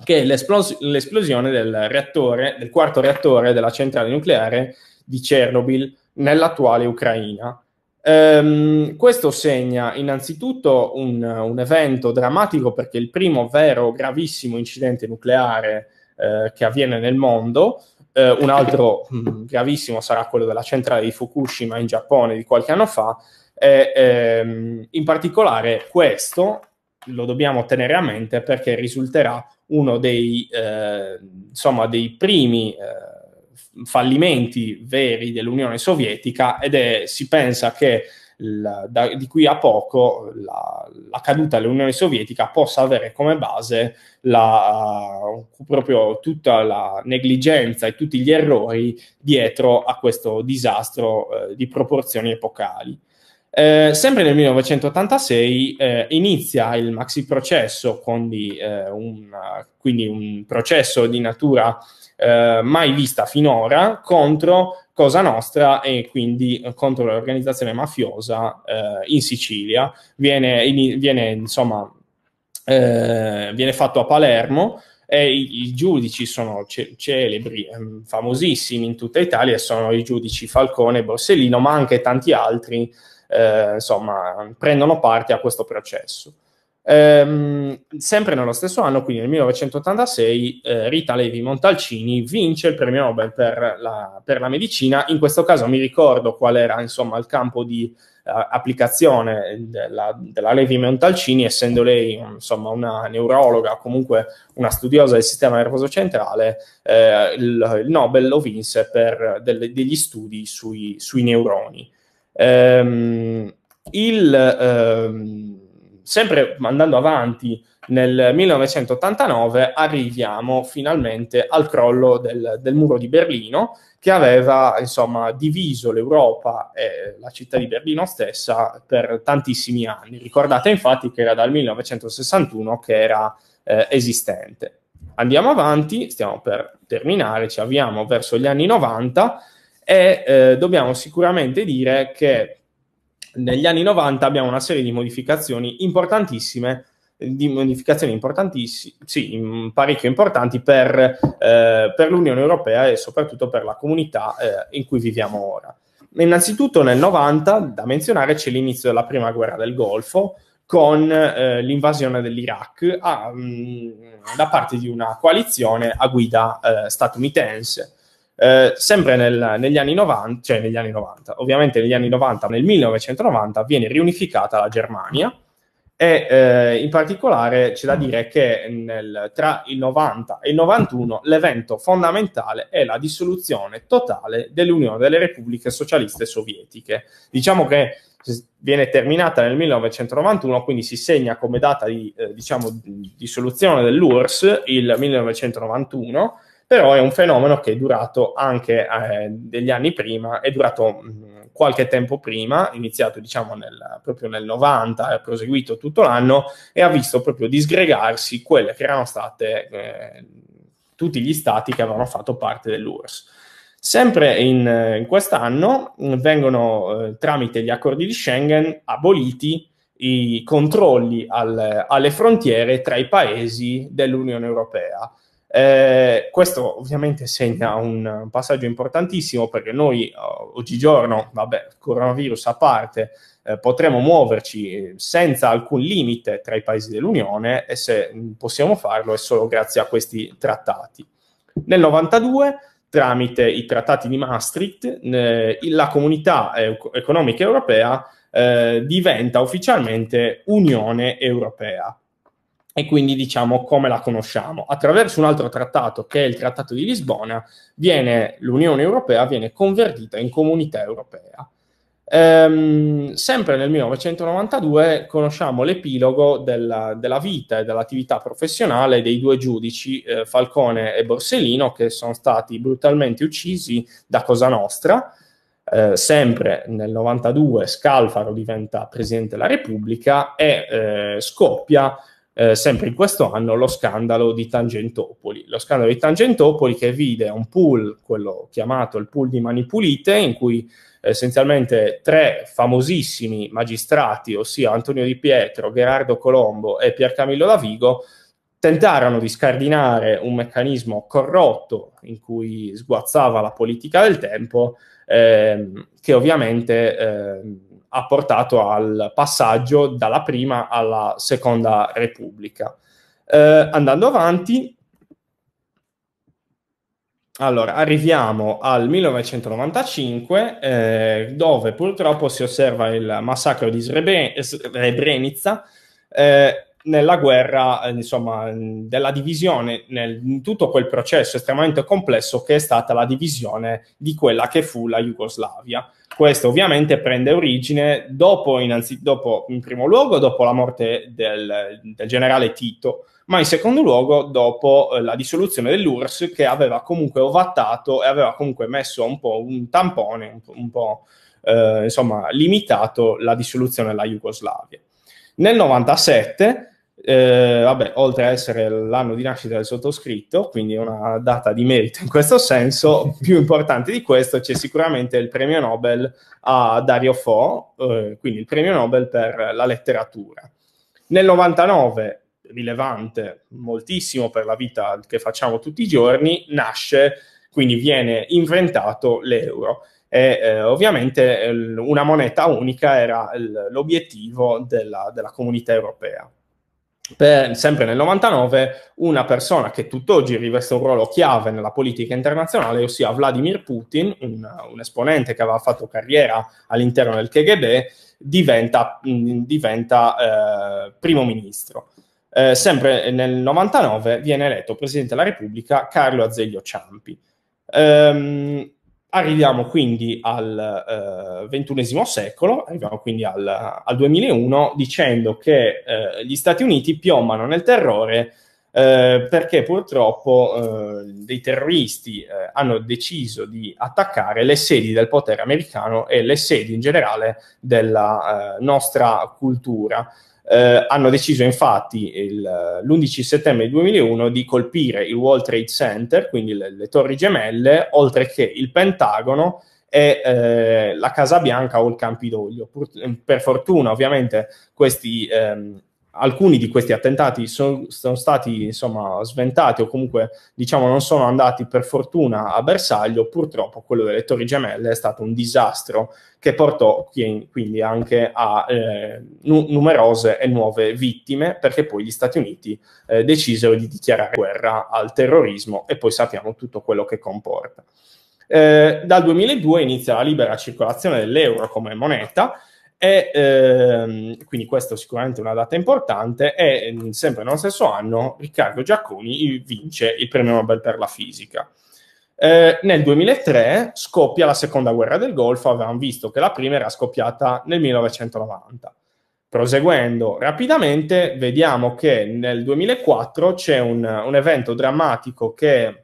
che è l'esplos- l'esplosione del, reattore, del quarto reattore della centrale nucleare di Chernobyl nell'attuale Ucraina. Um, questo segna innanzitutto un, un, evento drammatico perché è il primo vero gravissimo incidente nucleare eh, che avviene nel mondo eh, un altro mh, mm-hmm. gravissimo sarà quello della centrale di Fukushima in Giappone di qualche anno fa. E, ehm, in particolare questo lo dobbiamo tenere a mente perché risulterà uno dei, eh, insomma, dei primi eh, fallimenti veri dell'Unione Sovietica ed è, si pensa che la, da, di qui a poco la, la, caduta dell'Unione Sovietica possa avere come base la, proprio tutta la negligenza e tutti gli errori dietro a questo disastro eh, di proporzioni epocali. Eh, sempre nel 1986 eh, inizia il maxi processo, quindi, eh, un, quindi un processo di natura eh, mai vista finora contro Cosa Nostra e quindi contro l'organizzazione mafiosa eh, in Sicilia. Viene, in, viene, insomma, eh, viene fatto a Palermo e i, i giudici sono ce- celebri, ehm, famosissimi in tutta Italia, sono i giudici Falcone e Borsellino, ma anche tanti altri, eh, insomma, prendono parte a questo processo. Ehm, sempre nello stesso anno, quindi nel 1986, eh, Rita Levi Montalcini vince il premio Nobel per la, per la, medicina. In questo caso mi ricordo qual era insomma, il campo di eh, applicazione della, della, Levi Montalcini, essendo lei insomma, una neurologa, comunque una studiosa del sistema nervoso centrale, eh, il, il, Nobel lo vinse per delle, degli studi sui, sui neuroni. Ehm, il, ehm, Sempre andando avanti, nel 1989 arriviamo finalmente al crollo del, del muro di Berlino che aveva insomma, diviso l'Europa e la città di Berlino stessa per tantissimi anni. Ricordate infatti che era dal 1961 che era eh, esistente. Andiamo avanti, stiamo per terminare, ci avviamo verso gli anni 90 e eh, dobbiamo sicuramente dire che negli anni 90 abbiamo una serie di modificazioni importantissime eh, di modificazioni importantissime, sì, mm, parecchio importanti per, eh, per, l'Unione Europea e soprattutto per la comunità eh, in cui viviamo ora. Innanzitutto nel 90, da menzionare, c'è l'inizio della prima guerra del Golfo con eh, l'invasione dell'Iraq a, mh, mm, da parte di una coalizione a guida eh, statunitense. Eh, sempre nel, negli anni 90, cioè negli anni 90, ovviamente negli anni 90, nel 1990 viene riunificata la Germania e eh, in particolare c'è da dire che nel, tra il 90 e il 91 l'evento fondamentale è la dissoluzione totale dell'Unione delle Repubbliche Socialiste Sovietiche. Diciamo che viene terminata nel 1991, quindi si segna come data di eh, diciamo, dissoluzione diciamo, di dell'URSS il 1991 però è un fenomeno che è durato anche eh, degli anni prima, è durato mh, qualche tempo prima, iniziato diciamo nel, proprio nel 90, è proseguito tutto l'anno e ha visto proprio disgregarsi quelle che erano state eh, tutti gli stati che avevano fatto parte dell'URSS. Sempre in, eh, in quest'anno vengono eh, tramite gli accordi di Schengen aboliti i controlli al, alle frontiere tra i paesi dell'Unione Europea eh, questo ovviamente segna un, passaggio importantissimo perché noi eh, oggigiorno, vabbè, coronavirus a parte, eh, potremo muoverci senza alcun limite tra i paesi dell'Unione e se mm, possiamo farlo è solo grazie a questi trattati. Nel 92 tramite i trattati di Maastricht, eh, la comunità economica europea eh, diventa ufficialmente Unione Europea e quindi diciamo come la conosciamo. Attraverso un altro trattato, che è il Trattato di Lisbona, viene, l'Unione Europea viene convertita in comunità europea. Ehm, sempre nel 1992 conosciamo l'epilogo della, della, vita e dell'attività professionale dei due giudici eh, Falcone e Borsellino che sono stati brutalmente uccisi da Cosa Nostra. Eh, sempre nel 92 Scalfaro diventa presidente della Repubblica e eh, scoppia eh, sempre in questo anno lo scandalo di Tangentopoli. Lo scandalo di Tangentopoli che vide un pool, quello chiamato il pool di mani pulite, in cui eh, essenzialmente tre famosissimi magistrati, ossia Antonio Di Pietro, Gerardo Colombo e Piercamillo Lavigo, tentarono di scardinare un meccanismo corrotto in cui sguazzava la politica del tempo, ehm, che ovviamente... Ehm, ha portato al passaggio dalla prima alla seconda repubblica. Eh, andando avanti, allora, arriviamo al 1995, eh, dove purtroppo si osserva il massacro di Srebrenica eh, nella guerra, eh, insomma, della divisione, nel, in tutto quel processo estremamente complesso che è stata la divisione di quella che fu la Jugoslavia questo ovviamente prende origine dopo, innanzi, dopo, in primo luogo, dopo la morte del, del generale Tito, ma in secondo luogo dopo eh, la dissoluzione dell'URSS che aveva comunque ovattato e aveva comunque messo un po' un tampone, un po', un po' eh, insomma, limitato la dissoluzione della Jugoslavia. Nel 97 eh, vabbè, oltre a essere l'anno di nascita del sottoscritto, quindi una data di merito in questo senso, più importante di questo c'è sicuramente il premio Nobel a Dario Fo, eh, quindi il premio Nobel per la letteratura. Nel 99, rilevante moltissimo per la vita che facciamo tutti i giorni, nasce, quindi viene inventato l'euro. E, eh, ovviamente una moneta unica era l'obiettivo della, della comunità europea per, sempre nel 99, una persona che tutt'oggi riveste un ruolo chiave nella politica internazionale, ossia Vladimir Putin, un, un esponente che aveva fatto carriera all'interno del KGB, diventa, mh, mm, diventa eh, primo ministro. Eh, sempre nel 99 viene eletto presidente della Repubblica Carlo Azeglio Ciampi. Ehm, Arriviamo quindi al XXI eh, secolo, arriviamo quindi al, al 2001, dicendo che eh, gli Stati Uniti piombano nel terrore eh, perché purtroppo eh, dei terroristi eh, hanno deciso di attaccare le sedi del potere americano e le sedi in generale della eh, nostra cultura. Eh, hanno deciso infatti il, eh, l'11 settembre 2001 di colpire il World Trade Center, quindi le, le torri gemelle, oltre che il Pentagono e eh, la Casa Bianca o il Campidoglio. Pur, per fortuna ovviamente questi... Ehm, alcuni di questi attentati sono, sono stati insomma, sventati o comunque diciamo, non sono andati per fortuna a bersaglio, purtroppo quello delle Torri Gemelle è stato un disastro che portò quindi anche a eh, nu- numerose e nuove vittime perché poi gli Stati Uniti eh, decisero di dichiarare guerra al terrorismo e poi sappiamo tutto quello che comporta. Eh, dal 2002 inizia la libera circolazione dell'euro come moneta e ehm, quindi questa è sicuramente una data importante. E mm, sempre nello stesso anno Riccardo Giacconi vince il premio Nobel per la fisica. Eh, nel 2003 scoppia la seconda guerra del Golfo, avevamo visto che la prima era scoppiata nel 1990. Proseguendo rapidamente, vediamo che nel 2004 c'è un, un evento drammatico che è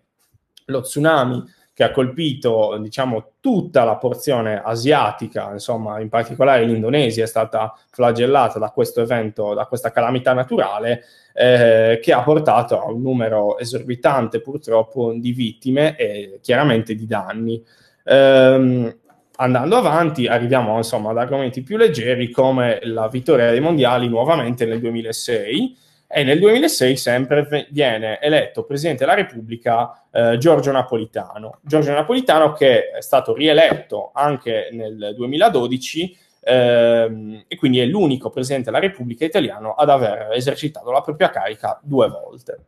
lo tsunami che ha colpito diciamo, tutta la porzione asiatica, insomma, in particolare l'Indonesia è stata flagellata da questo evento, da questa calamità naturale, eh, che ha portato a un numero esorbitante purtroppo di vittime e chiaramente di danni. Ehm, andando avanti, arriviamo insomma, ad argomenti più leggeri come la vittoria dei mondiali nuovamente nel 2006 e nel 2006 sempre viene eletto Presidente della Repubblica eh, Giorgio Napolitano. Giorgio Napolitano che è stato rieletto anche nel 2012 ehm, e quindi è l'unico Presidente della Repubblica italiano ad aver esercitato la propria carica due volte.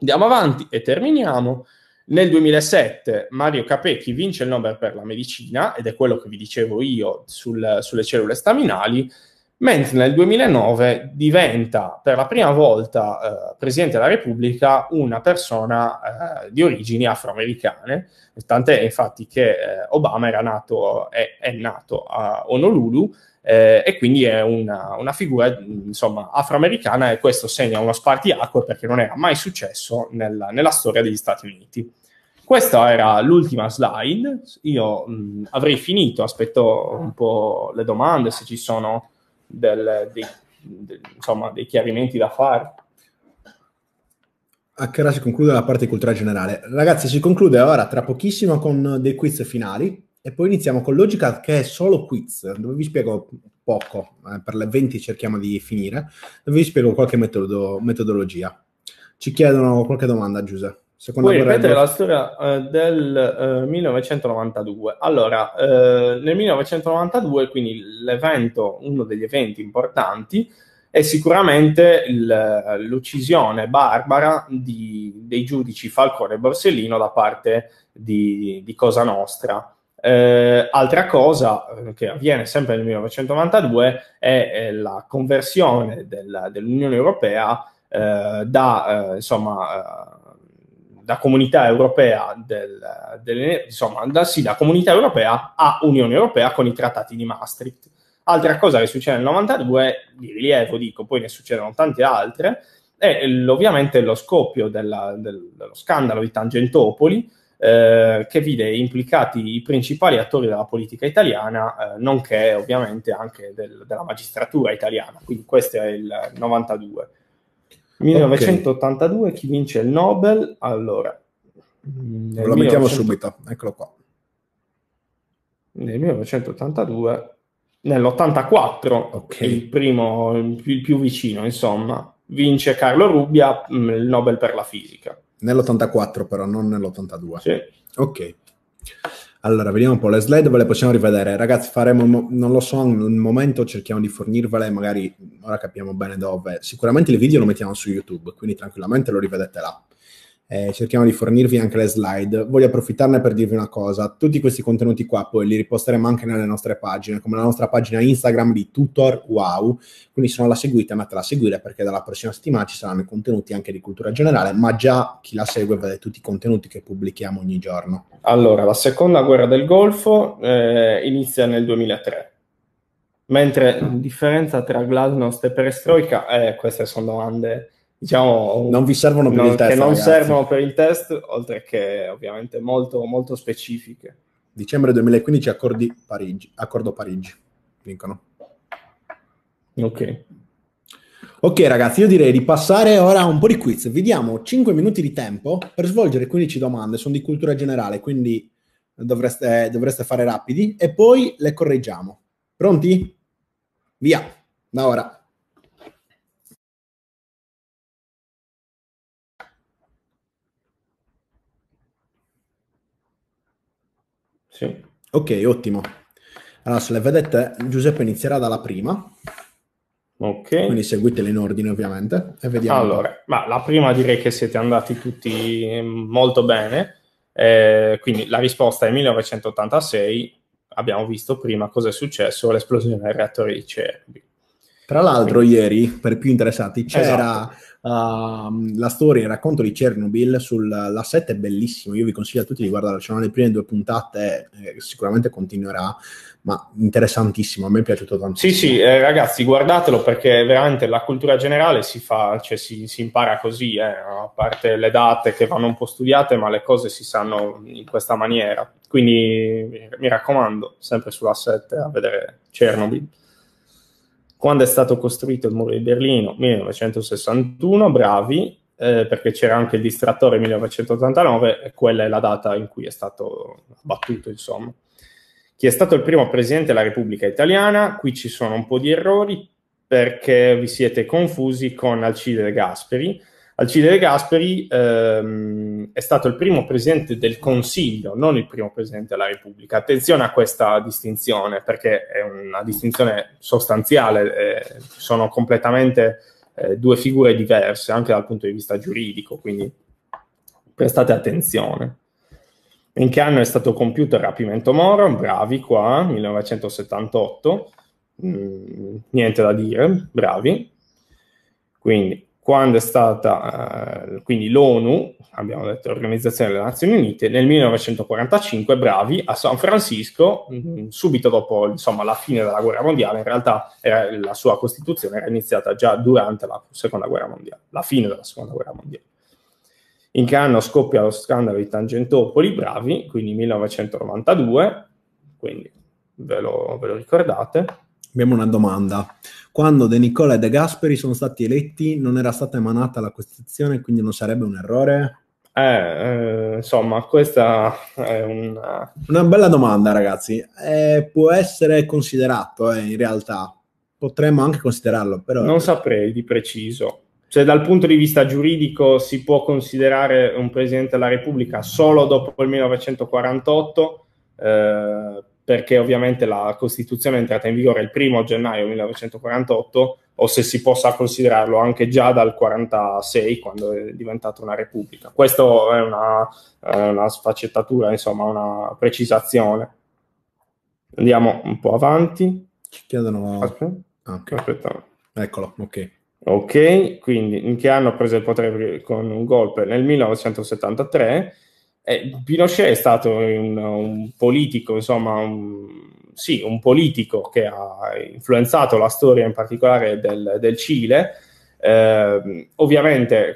Andiamo avanti e terminiamo. Nel 2007 Mario Capecchi vince il Nobel per la medicina, ed è quello che vi dicevo io sul, sulle cellule staminali, mentre nel 2009 diventa per la prima volta eh, Presidente della Repubblica una persona eh, di origini afroamericane, tant'è infatti che eh, Obama era nato, è, è nato a Honolulu eh, e quindi è una, una figura insomma, afroamericana e questo segna uno spartiacque perché non era mai successo nella, nella storia degli Stati Uniti. Questa era l'ultima slide. Io mh, avrei finito, aspetto un po' le domande se ci sono del, dei, del, insomma, dei chiarimenti da fare. A che ora si conclude la parte di cultura generale? Ragazzi, si conclude ora tra pochissimo con dei quiz finali e poi iniziamo con Logical che è solo quiz, dove vi spiego poco, eh, per le 20 cerchiamo di finire, dove vi spiego qualche metodo, metodologia. Ci chiedono qualche domanda, Giuseppe. Seconda Puoi ripetere la storia eh, del eh, 1992. Allora, eh, nel 1992, quindi l'evento, uno degli eventi importanti, è sicuramente il, l'uccisione barbara di, dei giudici Falcone e Borsellino da parte di, di Cosa Nostra. Eh, altra cosa eh, che avviene sempre nel 1992 è, è la conversione del, dell'Unione Europea eh, da, insomma, da comunità europea del, del, insomma, da, sì, da comunità europea a Unione Europea con i trattati di Maastricht. Altra cosa che succede nel 92, di rilievo dico, poi ne succedono tante altre, è ovviamente lo scoppio della, del, dello scandalo di Tangentopoli, eh, che vide implicati i principali attori della politica italiana, eh, nonché ovviamente anche del, della magistratura italiana, quindi questo è il 92. 1982 okay. chi vince il Nobel? Allora, lo la mettiamo subito, eccolo qua. Nel 1982, nell'84, okay. il primo, il più vicino, insomma, vince Carlo Rubbia mm, il Nobel per la fisica. Nell'84 però, non nell'82. Sì. Ok. Allora, vediamo un po', le slide ve le possiamo rivedere. Ragazzi, faremo, non lo so, nel momento cerchiamo di fornirvele, magari ora capiamo bene dove. Sicuramente il video lo mettiamo su YouTube, quindi tranquillamente lo rivedete là eh, cerchiamo di fornirvi anche le slide. Voglio approfittarne per dirvi una cosa, tutti questi contenuti qua poi li riposteremo anche nelle nostre pagine, come la nostra pagina Instagram di Tutor Wow, quindi se non la seguite andatela a seguire perché dalla prossima settimana ci saranno i contenuti anche di cultura generale, ma già chi la segue vede tutti i contenuti che pubblichiamo ogni giorno. Allora, la seconda guerra del Golfo eh, inizia nel 2003. Mentre la differenza tra Glasnost e Perestroika, eh, queste sono domande diciamo, non vi servono per no, il test. Che non ragazzi. servono per il test, oltre che ovviamente molto, molto specifiche. Dicembre 2015 accordi Parigi, accordo Parigi, dicono. Ok. Ok ragazzi, io direi di passare ora a un po' di quiz. Vi diamo 5 minuti di tempo per svolgere 15 domande, sono di cultura generale, quindi dovreste, dovreste fare rapidi e poi le correggiamo. Pronti? Via, da ora. Sì. Ok, ottimo. Allora, se le vedete, Giuseppe inizierà dalla prima. Ok. Quindi seguitele in ordine, ovviamente. E vediamo. Allora, ma la prima direi che siete andati tutti ehm, molto bene. Eh, quindi la risposta è 1986. Abbiamo visto prima cosa è successo, l'esplosione del reattore di Cerbi. Tra l'altro, quindi... ieri, per i più interessati, c'era esatto uh, la storia, il racconto di Chernobyl sulla 7 è bellissimo, io vi consiglio a tutti di guardarla, c'erano le prime due puntate, eh, sicuramente continuerà, ma interessantissimo, a me è piaciuto tanto. Sì, sì, eh, ragazzi, guardatelo perché veramente la cultura generale si fa, cioè si, si impara così, eh, a parte le date che vanno un po' studiate, ma le cose si sanno in questa maniera. Quindi mi raccomando, sempre sulla 7 a vedere Chernobyl. Quando è stato costruito il muro di Berlino, 1961, bravi, eh, perché c'era anche il distrattore 1989 e quella è la data in cui è stato abbattuto, insomma. Chi è stato il primo presidente della Repubblica Italiana? Qui ci sono un po' di errori perché vi siete confusi con Alcide Gasperi, Alcide Gasperi ehm, è stato il primo presidente del Consiglio, non il primo presidente della Repubblica. Attenzione a questa distinzione perché è una distinzione sostanziale, eh, sono completamente eh, due figure diverse anche dal punto di vista giuridico, quindi prestate attenzione. In che anno è stato compiuto il rapimento Moro? Bravi qua, 1978. Mm, niente da dire, bravi. Quindi quando è stata eh, quindi l'ONU, abbiamo detto l'Organizzazione delle Nazioni Unite, nel 1945, bravi, a San Francisco, mh, mm, subito dopo insomma, la fine della guerra mondiale, in realtà era, la sua costituzione era iniziata già durante la seconda guerra mondiale, la fine della seconda guerra mondiale. In che anno scoppia lo scandalo di Tangentopoli, bravi, quindi 1992, quindi ve lo, ve lo ricordate, Abbiamo una domanda. Quando De Nicola e De Gasperi sono stati eletti, non era stata emanata la Costituzione, quindi non sarebbe un errore? Eh, eh, insomma, questa è una... una bella domanda, ragazzi. Eh, può essere considerato, eh, in realtà. Potremmo anche considerarlo, però... Non saprei di preciso. Cioè, dal punto di vista giuridico si può considerare un Presidente della Repubblica solo dopo il 1948, eh, perché ovviamente la Costituzione è entrata in vigore il 1 gennaio 1948 o se si possa considerarlo anche già dal 1946 quando è diventata una repubblica. Questa è una, una sfaccettatura, insomma una precisazione. Andiamo un po' avanti. Ci chiedono... Aspetta. Ah, Aspetta. Eccolo, ok. Ok, quindi in che anno ha preso il potere con un golpe? Nel 1973 eh, Pinochet è stato un, un politico, insomma, un, sì, un politico che ha influenzato la storia in particolare del, del Cile. Eh, ovviamente,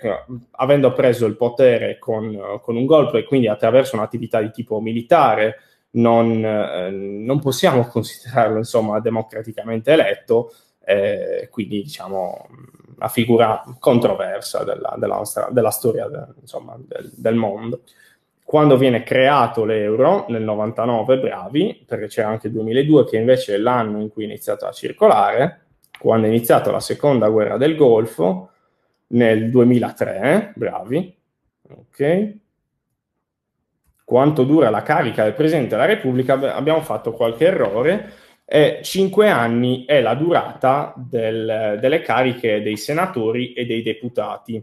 avendo preso il potere con, con, un golpe e quindi attraverso un'attività di tipo militare, non, eh, non possiamo considerarlo insomma, democraticamente eletto, eh, quindi diciamo una figura controversa della, della, nostra, della storia de, insomma, del, del mondo quando viene creato l'euro nel 99, bravi, perché c'era anche il 2002 che invece è l'anno in cui è iniziato a circolare, quando è iniziata la seconda guerra del Golfo, nel 2003, bravi, ok? Quanto dura la carica del Presidente della Repubblica? Abbiamo fatto qualche errore. Eh, cinque anni è la durata del, delle cariche dei senatori e dei deputati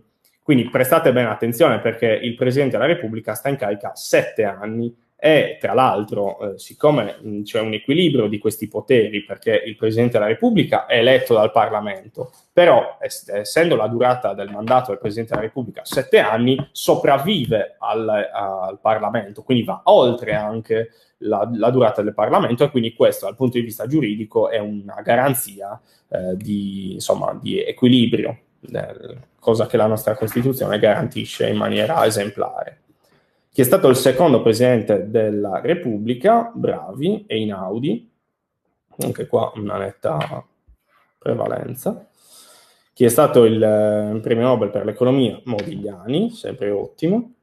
quindi prestate bene attenzione perché il Presidente della Repubblica sta in carica sette anni e tra l'altro, eh, siccome mh, c'è un equilibrio di questi poteri, perché il Presidente della Repubblica è eletto dal Parlamento, però es- essendo la durata del mandato del Presidente della Repubblica sette anni, sopravvive al, al Parlamento, quindi va oltre anche la, la, durata del Parlamento e quindi questo dal punto di vista giuridico è una garanzia eh, di, insomma, di equilibrio eh, cosa che la nostra Costituzione garantisce in maniera esemplare. Chi è stato il secondo presidente della Repubblica, Bravi e Inaudi, anche qua una netta prevalenza. Chi è stato il eh, premio Nobel per l'economia, Modigliani, sempre ottimo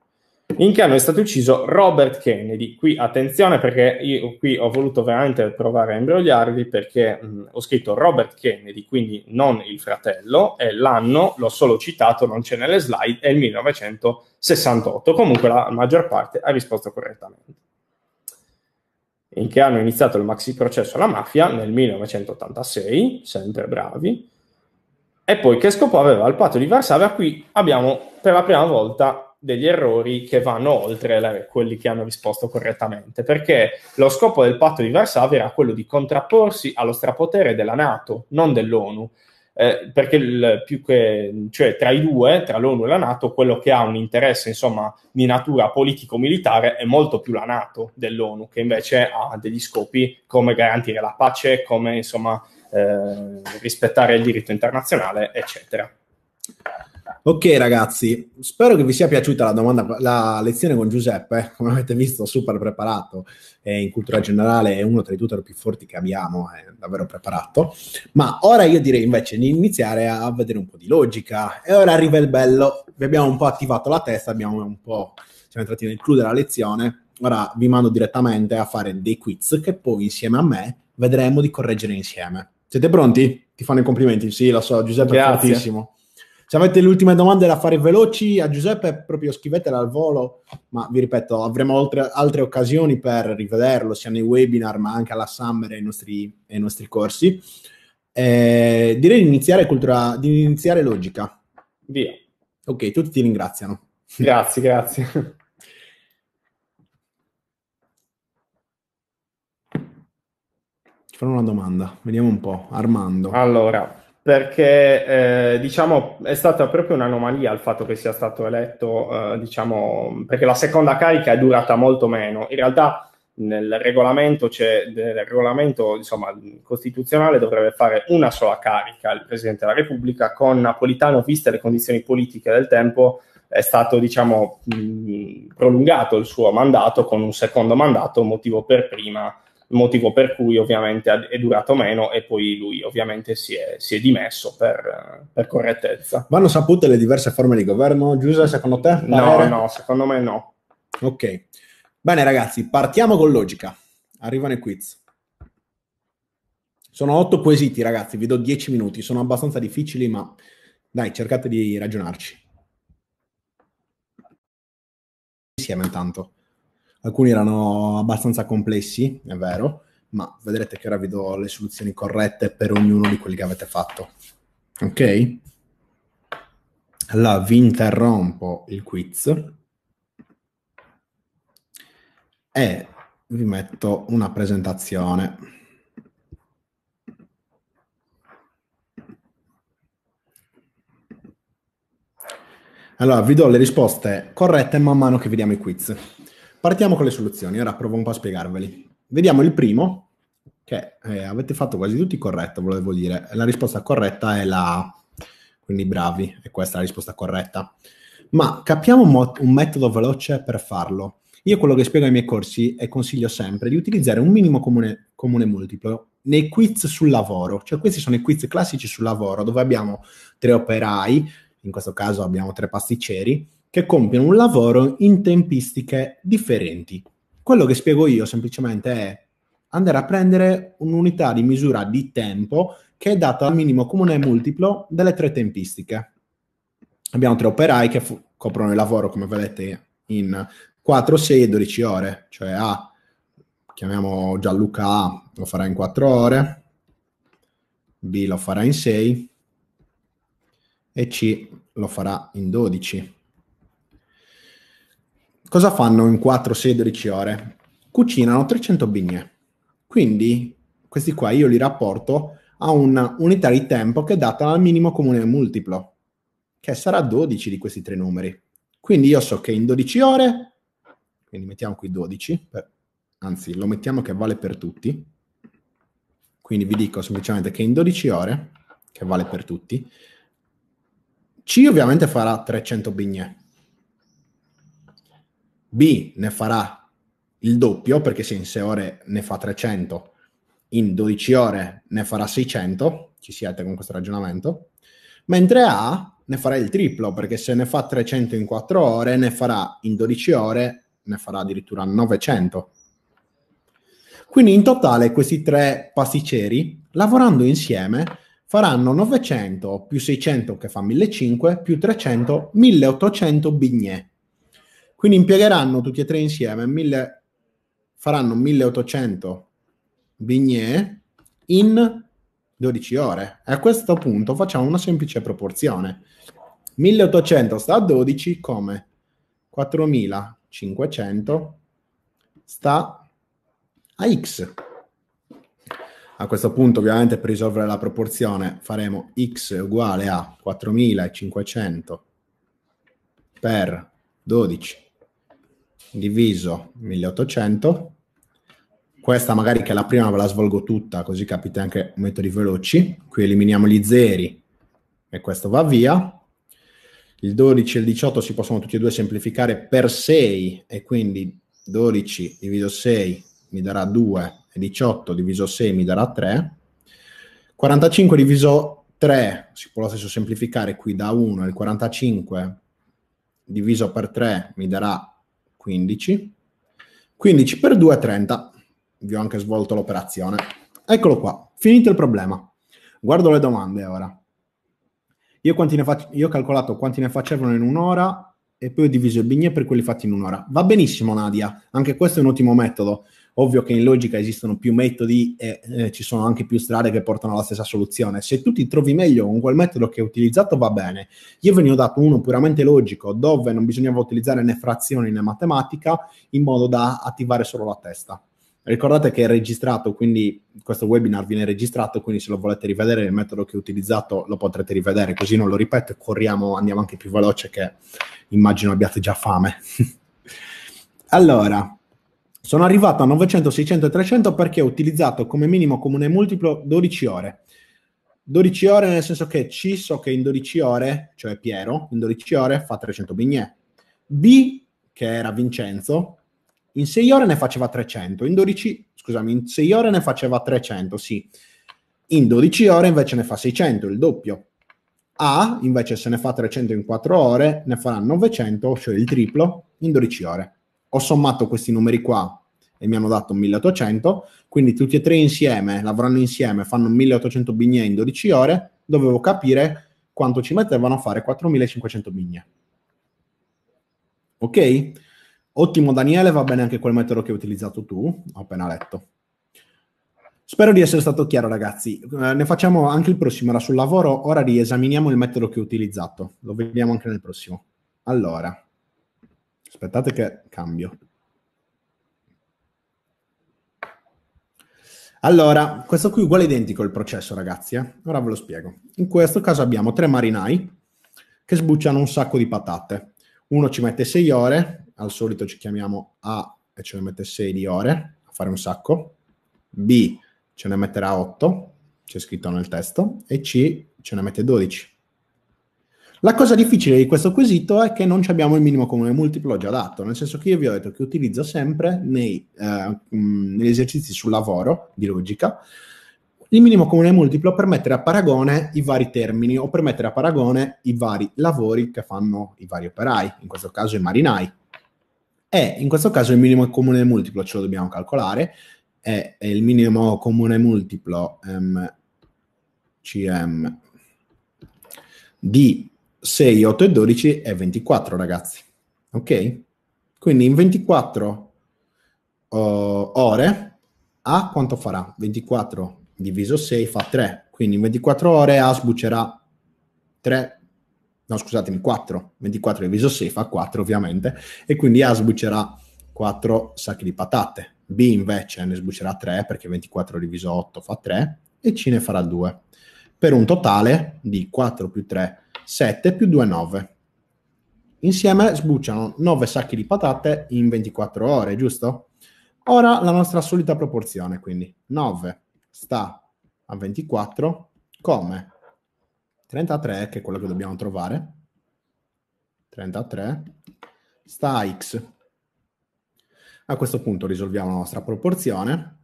in che anno è stato ucciso Robert Kennedy. Qui attenzione perché io qui ho voluto veramente provare a imbrogliarvi perché mh, ho scritto Robert Kennedy, quindi non il fratello, e l'anno l'ho solo citato, non c'è nelle slide, è il 1968. Comunque la maggior parte ha risposto correttamente. In che anno è iniziato il maxi processo alla mafia? Nel 1986, sempre bravi. E poi che scopo aveva il patto di Varsavia? Qui abbiamo per la prima volta degli errori che vanno oltre le, quelli che hanno risposto correttamente, perché lo scopo del patto di Varsavia era quello di contrapporsi allo strapotere della Nato, non dell'ONU. Eh, perché il, più che, cioè, tra i due, tra l'ONU e la Nato, quello che ha un interesse insomma, di natura politico-militare è molto più la Nato dell'ONU, che invece ha degli scopi come garantire la pace, come insomma, eh, rispettare il diritto internazionale, eccetera. Ok ragazzi, spero che vi sia piaciuta la, domanda, la lezione con Giuseppe, come avete visto super preparato eh, in cultura generale, è uno tra i tutor più forti che abbiamo, è davvero preparato, ma ora io direi invece di iniziare a vedere un po' di logica e ora arriva il bello, vi abbiamo un po' attivato la testa, abbiamo un po', siamo entrati nel clou della lezione, ora vi mando direttamente a fare dei quiz che poi insieme a me vedremo di correggere insieme. Siete pronti? Ti fanno i complimenti, sì lo so Giuseppe Grazie. è fortissimo. Se avete le ultime domande da fare veloci a Giuseppe, proprio scrivetele al volo, ma vi ripeto, avremo altre, altre occasioni per rivederlo, sia nei webinar ma anche alla Summer e ai nostri, ai nostri corsi. Eh, direi di iniziare, cultura, di iniziare logica. Via. Ok, tutti ti ringraziano. Grazie, grazie. Ci fanno una domanda, vediamo un po'. Armando. Allora, perché eh, diciamo, è stata proprio un'anomalia il fatto che sia stato eletto, eh, diciamo, perché la seconda carica è durata molto meno. In realtà nel regolamento, cioè, nel regolamento insomma, costituzionale dovrebbe fare una sola carica il Presidente della Repubblica, con Napolitano, viste le condizioni politiche del tempo, è stato diciamo, mh, mm, prolungato il suo mandato con un secondo mandato, motivo per prima motivo per cui ovviamente è durato meno e poi lui ovviamente si è, si è dimesso per, per, correttezza. Vanno sapute le diverse forme di governo, Giuseppe, secondo te? Parere? No, no, secondo me no. Ok. Bene ragazzi, partiamo con logica. Arrivano i quiz. Sono otto quesiti ragazzi, vi do dieci minuti, sono abbastanza difficili ma dai, cercate di ragionarci. Insieme intanto. Alcuni erano abbastanza complessi, è vero, ma vedrete che ora vi do le soluzioni corrette per ognuno di quelli che avete fatto. Ok? Allora, vi interrompo il quiz e vi metto una presentazione. Allora, vi do le risposte corrette man mano che vediamo i quiz. Partiamo con le soluzioni, ora provo un po' a spiegarveli. Vediamo il primo, che eh, avete fatto quasi tutti corretto, volevo dire. La risposta corretta è la quindi bravi, e questa è la risposta corretta. Ma capiamo un, mo- un metodo veloce per farlo. Io quello che spiego ai miei corsi e consiglio sempre di utilizzare un minimo comune, comune multiplo nei quiz sul lavoro, cioè questi sono i quiz classici sul lavoro dove abbiamo tre operai, in questo caso abbiamo tre pasticceri, che compiono un lavoro in tempistiche differenti. Quello che spiego io semplicemente è andare a prendere un'unità di misura di tempo che è data al minimo comune multiplo delle tre tempistiche. Abbiamo tre operai che f- coprono il lavoro, come vedete, in 4, 6 e 12 ore, cioè A, chiamiamo Gianluca A, lo farà in 4 ore, B lo farà in 6 e C lo farà in 12 cosa fanno in 4-16 ore? Cucinano 300 bignè. Quindi questi qua io li rapporto a un'unità di tempo che è data al minimo comune multiplo, che sarà 12 di questi tre numeri. Quindi io so che in 12 ore, quindi mettiamo qui 12, per, anzi lo mettiamo che vale per tutti, quindi vi dico semplicemente che in 12 ore, che vale per tutti, C ovviamente farà 300 bignè, B ne farà il doppio perché se in 6 ore ne fa 300, in 12 ore ne farà 600, ci siete con questo ragionamento, mentre A ne farà il triplo perché se ne fa 300 in 4 ore, ne farà in 12 ore, ne farà addirittura 900. Quindi in totale questi tre pasticceri, lavorando insieme, faranno 900 più 600 che fa 1500 più 300, 1800 bignè. Quindi impiegheranno tutti e tre insieme, mille, faranno 1800 vignette in 12 ore. E a questo punto facciamo una semplice proporzione. 1800 sta a 12 come 4500 sta a x. A questo punto ovviamente per risolvere la proporzione faremo x uguale a 4500 per 12 diviso 1800. Questa magari che è la prima ve la svolgo tutta, così capite anche metodi veloci. Qui eliminiamo gli zeri e questo va via. Il 12 e il 18 si possono tutti e due semplificare per 6 e quindi 12 diviso 6 mi darà 2 e 18 diviso 6 mi darà 3. 45 diviso 3 si può lo stesso semplificare qui da 1 e il 45 diviso per 3 mi darà 15. 15 per 2 è 30. Vi ho anche svolto l'operazione. Eccolo qua, finito il problema. Guardo le domande ora. Io, fac- io ho calcolato quanti ne facevano in un'ora e poi ho diviso il bignè per quelli fatti in un'ora. Va benissimo, Nadia, anche questo è un ottimo metodo. Ovvio che in logica esistono più metodi e eh, ci sono anche più strade che portano alla stessa soluzione. Se tu ti trovi meglio con quel metodo che hai utilizzato, va bene. Io ve ne ho dato uno puramente logico, dove non bisognava utilizzare né frazioni né matematica, in modo da attivare solo la testa. Ricordate che è registrato, quindi questo webinar viene registrato, quindi se lo volete rivedere il metodo che ho utilizzato lo potrete rivedere, così non lo ripeto e corriamo, andiamo anche più veloce che immagino abbiate già fame. allora, sono arrivato a 900, 600 e 300 perché ho utilizzato come minimo comune multiplo 12 ore. 12 ore nel senso che C so che in 12 ore, cioè Piero, in 12 ore fa 300 bignè. B, che era Vincenzo, in 6 ore ne faceva 300, in 12, scusami, in 6 ore ne faceva 300, sì. In 12 ore invece ne fa 600, il doppio. A invece se ne fa 300 in 4 ore, ne farà 900, cioè il triplo, in 12 ore. Ho sommato questi numeri qua e mi hanno dato 1800, quindi tutti e tre insieme, lavorando insieme, fanno 1800 bignè in 12 ore, dovevo capire quanto ci mettevano a fare 4500 bignè. Ok? Ottimo Daniele, va bene anche quel metodo che hai utilizzato tu, ho appena letto. Spero di essere stato chiaro ragazzi, eh, ne facciamo anche il prossimo, era sul lavoro, ora riesaminiamo il metodo che ho utilizzato, lo vediamo anche nel prossimo. Allora, Aspettate che cambio. Allora, questo qui è uguale identico il processo, ragazzi. Eh? Ora ve lo spiego. In questo caso abbiamo tre marinai che sbucciano un sacco di patate. Uno ci mette 6 ore, al solito ci chiamiamo A e ce ne mette 6 di ore a fare un sacco. B ce ne metterà 8, c'è scritto nel testo, e C ce ne mette 12. La cosa difficile di questo quesito è che non abbiamo il minimo comune multiplo già dato, nel senso che io vi ho detto che utilizzo sempre nei, eh, mm, negli esercizi sul lavoro di logica il minimo comune multiplo per mettere a paragone i vari termini o per mettere a paragone i vari lavori che fanno i vari operai, in questo caso i marinai. E in questo caso il minimo comune multiplo ce lo dobbiamo calcolare, e il minimo comune multiplo um, ehm, CM ehm, di 6, 8 e 12 è 24, ragazzi. Ok? Quindi in 24 uh, eh, ore A quanto farà? 24 diviso 6 fa 3. Quindi in 24 ore A sbucerà 3, no scusatemi, 4. 24 diviso 6 fa 4 ovviamente. E quindi A sbucerà 4 sacchi di patate. B invece ne sbucerà 3 perché 24 diviso 8 fa 3 e C ne farà 2. Per un totale di 4 più 3 7 più 2 9. Insieme sbucciano 9 sacchi di patate in 24 ore, giusto? Ora la nostra solita proporzione, quindi 9 sta a 24 come 33, che è quello che dobbiamo trovare, 33 sta a x. A questo punto risolviamo la nostra proporzione,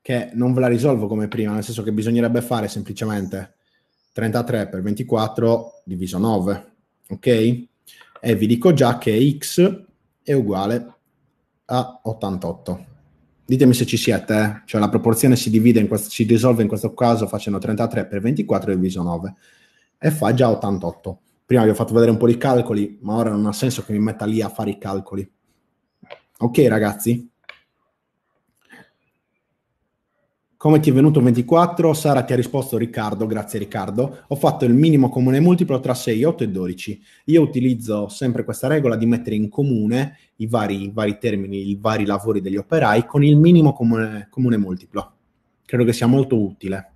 che non ve la risolvo come prima, nel senso che bisognerebbe fare semplicemente 33 per 24 diviso 9, ok? E vi dico già che x è uguale a 88. Ditemi se ci siete, eh. cioè la proporzione si divide, in questo, si risolve in questo caso facendo 33 per 24 diviso 9 e fa già 88. Prima vi ho fatto vedere un po' di calcoli, ma ora non ha senso che mi metta lì a fare i calcoli. Ok ragazzi? Come ti è venuto 24? Sara ti ha risposto Riccardo, grazie Riccardo. Ho fatto il minimo comune multiplo tra 6, 8 e 12. Io utilizzo sempre questa regola di mettere in comune i vari, vari termini, i vari lavori degli operai con il minimo comune, comune multiplo. Credo che sia molto utile.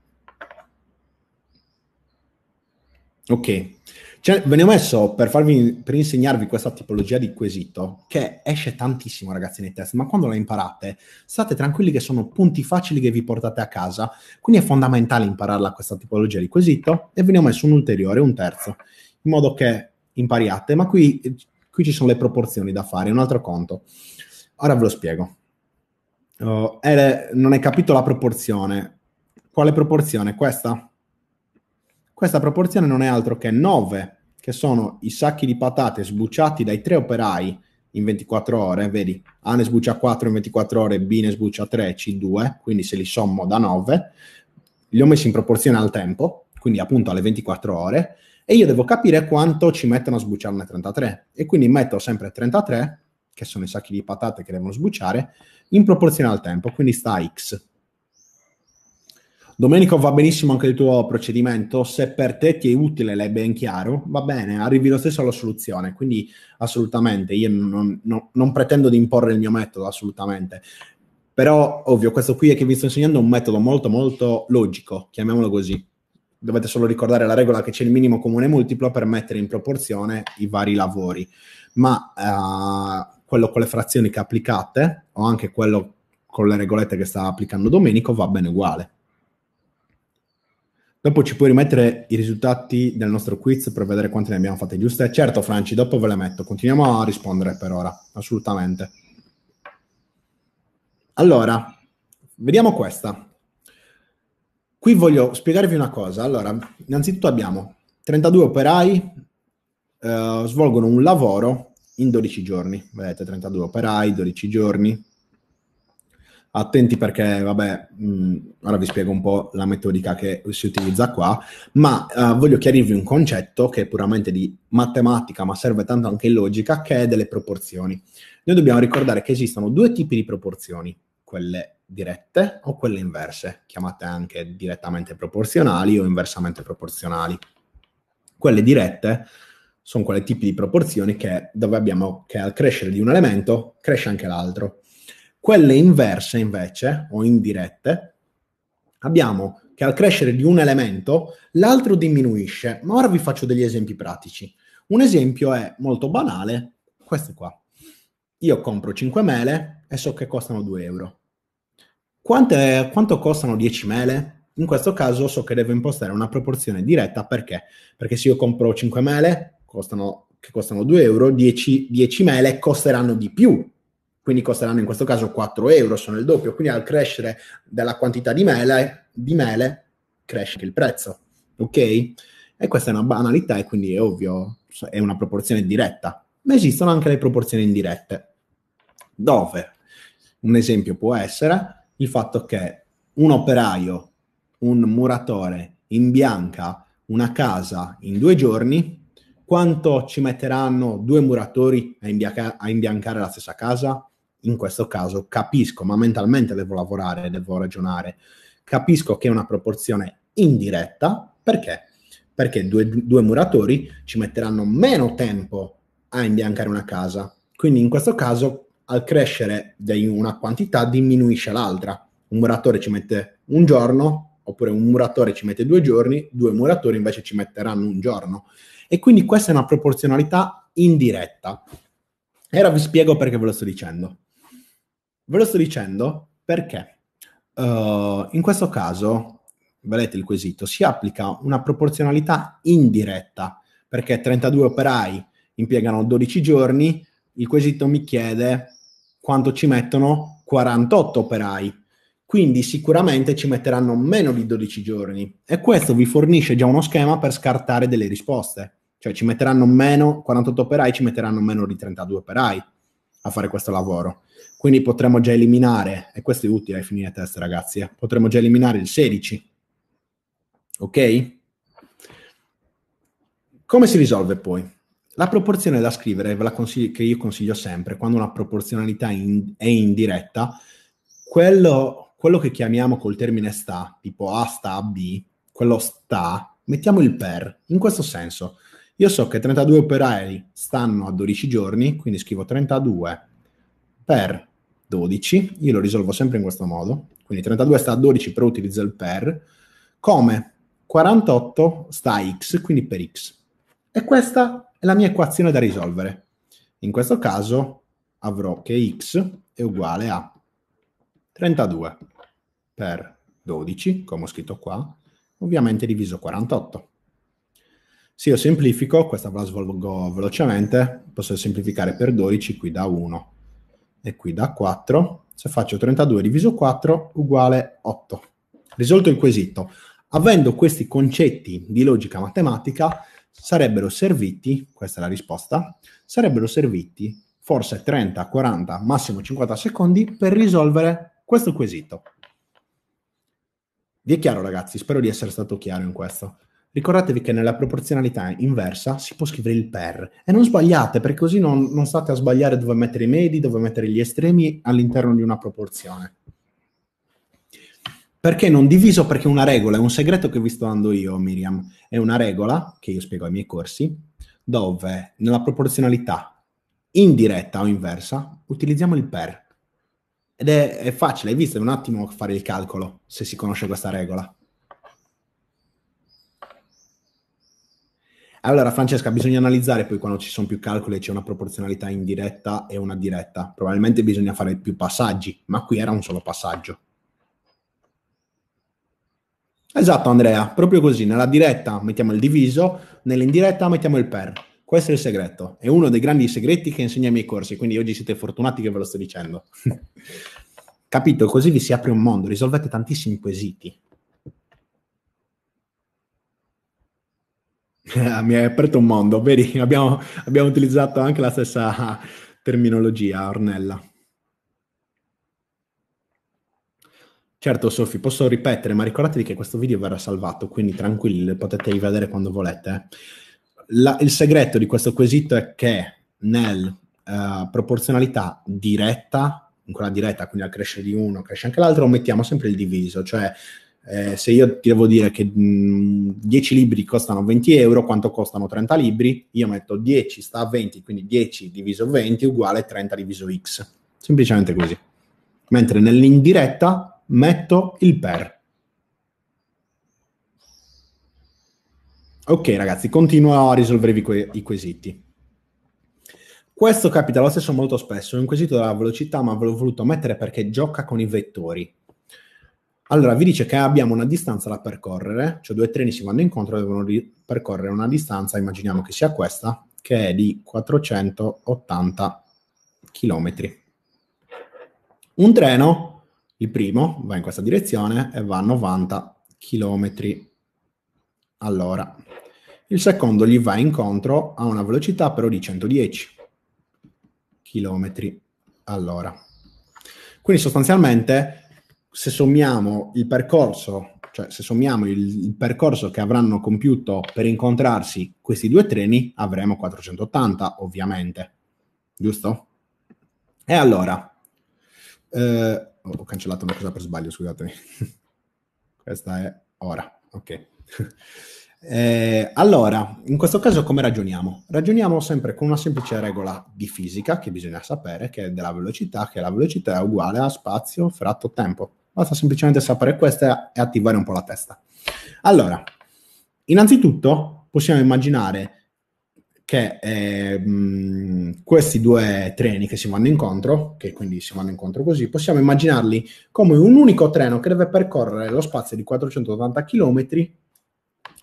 Ok, cioè, ve ne ho messo per, farvi, per insegnarvi questa tipologia di quesito, che esce tantissimo, ragazzi, nei test, ma quando la imparate, state tranquilli che sono punti facili che vi portate a casa, quindi è fondamentale impararla questa tipologia di quesito, e ve ne ho messo un ulteriore, un terzo, in modo che impariate, ma qui, qui ci sono le proporzioni da fare, un altro conto. Ora ve lo spiego. Uh, non hai capito la proporzione. Quale proporzione? Questa? Questa proporzione non è altro che 9, che sono i sacchi di patate sbucciati dai tre operai in 24 ore, vedi, A ne sbuccia 4 in 24 ore, B ne sbuccia 3, C 2, quindi se li sommo da 9, li ho messi in proporzione al tempo, quindi appunto alle 24 ore, e io devo capire quanto ci mettono a sbucciarne 33. E quindi metto sempre 33, che sono i sacchi di patate che devono sbucciare, in proporzione al tempo, quindi sta X. Domenico, va benissimo anche il tuo procedimento. Se per te ti è utile, l'hai ben chiaro, va bene, arrivi lo stesso alla soluzione. Quindi, assolutamente, io non, non, non pretendo di imporre il mio metodo, assolutamente. Però, ovvio, questo qui è che vi sto insegnando è un metodo molto, molto logico, chiamiamolo così. Dovete solo ricordare la regola che c'è il minimo comune multiplo per mettere in proporzione i vari lavori. Ma eh, quello con le frazioni che applicate, o anche quello con le regolette che sta applicando Domenico, va bene uguale. Dopo ci puoi rimettere i risultati del nostro quiz per vedere quante ne abbiamo fatte giuste? Certo, Franci, dopo ve le metto. Continuiamo a rispondere per ora, assolutamente. Allora, vediamo questa. Qui voglio spiegarvi una cosa. Allora, innanzitutto abbiamo 32 operai eh, svolgono un lavoro in 12 giorni. Vedete, 32 operai, 12 giorni attenti perché, vabbè, mh, mm, ora vi spiego un po' la metodica che si utilizza qua, ma eh, voglio chiarirvi un concetto che è puramente di matematica, ma serve tanto anche in logica, che è delle proporzioni. Noi dobbiamo ricordare che esistono due tipi di proporzioni, quelle dirette o quelle inverse, chiamate anche direttamente proporzionali o inversamente proporzionali. Quelle dirette sono quelle tipi di proporzioni che, dove abbiamo che al crescere di un elemento cresce anche l'altro quelle inverse invece, o indirette, abbiamo che al crescere di un elemento l'altro diminuisce. Ma ora vi faccio degli esempi pratici. Un esempio è molto banale, questo qua. Io compro 5 mele e so che costano 2 euro. Quante, quanto costano 10 mele? In questo caso so che devo impostare una proporzione diretta perché? Perché se io compro 5 mele costano, che costano 2 euro, 10, 10 mele costeranno di più quindi costeranno in questo caso 4 euro, sono il doppio, quindi al crescere della quantità di mele, di mele cresce anche il prezzo, ok? E questa è una banalità e quindi è ovvio, è una proporzione diretta, ma esistono anche le proporzioni indirette, dove un esempio può essere il fatto che un operaio, un muratore imbianca una casa in due giorni, quanto ci metteranno due muratori a, imbianca- a imbiancare la stessa casa? in questo caso capisco, ma mentalmente devo lavorare, devo ragionare, capisco che è una proporzione indiretta, perché? Perché due, due muratori ci metteranno meno tempo a imbiancare una casa, quindi in questo caso al crescere di una quantità diminuisce l'altra. Un muratore ci mette un giorno, oppure un muratore ci mette due giorni, due muratori invece ci metteranno un giorno. E quindi questa è una proporzionalità indiretta. E ora vi spiego perché ve lo sto dicendo. Ve lo sto dicendo perché uh, in questo caso, vedete il quesito, si applica una proporzionalità indiretta, perché 32 operai impiegano 12 giorni, il quesito mi chiede quanto ci mettono 48 operai. Quindi sicuramente ci metteranno meno di 12 giorni e questo vi fornisce già uno schema per scartare delle risposte. Cioè ci metteranno meno 48 operai, ci metteranno meno di 32 operai a fare questo lavoro. Quindi potremmo già eliminare, e questo è utile ai eh, fini di test ragazzi, eh, potremmo già eliminare il 16. Ok? Come si risolve poi? La proporzione da scrivere, che io consiglio sempre, quando una proporzionalità in, è indiretta, quello, quello che chiamiamo col termine sta, tipo A sta a B, quello sta, mettiamo il per, in questo senso. Io so che 32 operai stanno a 12 giorni, quindi scrivo 32 per 12, io lo risolvo sempre in questo modo, quindi 32 sta a 12 però utilizzo il per, come 48 sta a x, quindi per x. E questa è la mia equazione da risolvere. In questo caso avrò che x è uguale a 32 per 12, come ho scritto qua, ovviamente diviso 48 se io semplifico, questa ve la svolgo velocemente, posso semplificare per 12 qui da 1 e qui da 4. Se faccio 32 diviso 4 uguale 8. Risolto il quesito. Avendo questi concetti di logica matematica, sarebbero serviti, questa è la risposta, sarebbero serviti forse 30, 40, massimo 50 secondi per risolvere questo quesito. Vi è chiaro ragazzi? Spero di essere stato chiaro in questo. Ricordatevi che nella proporzionalità inversa si può scrivere il per e non sbagliate perché così non, non state a sbagliare dove mettere i medi, dove mettere gli estremi all'interno di una proporzione. Perché non diviso? Perché una regola, è un segreto che vi sto dando io, Miriam, è una regola che io spiego ai miei corsi, dove nella proporzionalità indiretta o inversa utilizziamo il per. Ed è, è facile, hai visto, è un attimo fare il calcolo se si conosce questa regola. Allora, Francesca, bisogna analizzare poi quando ci sono più calcoli c'è una proporzionalità indiretta e una diretta. Probabilmente bisogna fare più passaggi, ma qui era un solo passaggio. Esatto, Andrea, proprio così. Nella diretta mettiamo il diviso, nell'indiretta mettiamo il per. Questo è il segreto. È uno dei grandi segreti che insegna ai miei corsi, quindi oggi siete fortunati che ve lo sto dicendo. Capito? Così vi si apre un mondo, risolvete tantissimi quesiti. mi hai aperto un mondo, vedi, abbiamo, abbiamo utilizzato anche la stessa terminologia, Ornella. Certo, Sofì, posso ripetere, ma ricordatevi che questo video verrà salvato, quindi tranquilli, potete rivedere quando volete. Eh. La, il segreto di questo quesito è che nel uh, proporzionalità diretta, in quella diretta, quindi al crescere di uno cresce anche l'altro, mettiamo sempre il diviso, cioè eh, se io ti devo dire che mh, 10 libri costano 20 euro, quanto costano 30 libri? Io metto 10 sta a 20, quindi 10 diviso 20 uguale 30 diviso x. Semplicemente così. Mentre nell'indiretta metto il per. Ok ragazzi, continuo a risolvervi que- i quesiti. Questo capita lo stesso molto spesso, è un quesito della velocità ma ve l'ho voluto mettere perché gioca con i vettori allora, vi dice che abbiamo una distanza da percorrere, cioè due treni si vanno incontro e devono ri- percorrere una distanza, immaginiamo che sia questa, che è di 480 km. Un treno, il primo, va in questa direzione e va a 90 km all'ora. Il secondo gli va incontro a una velocità però di 110 km all'ora. Quindi sostanzialmente se sommiamo il percorso, cioè se sommiamo il, il, percorso che avranno compiuto per incontrarsi questi due treni, avremo 480, ovviamente. Giusto? E allora, eh, ho cancellato una cosa per sbaglio, scusatemi. Questa è ora, ok. Eh, allora, in questo caso come ragioniamo? Ragioniamo sempre con una semplice regola di fisica che bisogna sapere, che è della velocità, che la velocità è uguale a spazio fratto tempo. Basta semplicemente sapere questo e attivare un po' la testa. Allora, innanzitutto possiamo immaginare che eh, mh, questi due treni che si vanno incontro, che quindi si vanno incontro così, possiamo immaginarli come un unico treno che deve percorrere lo spazio di 480 km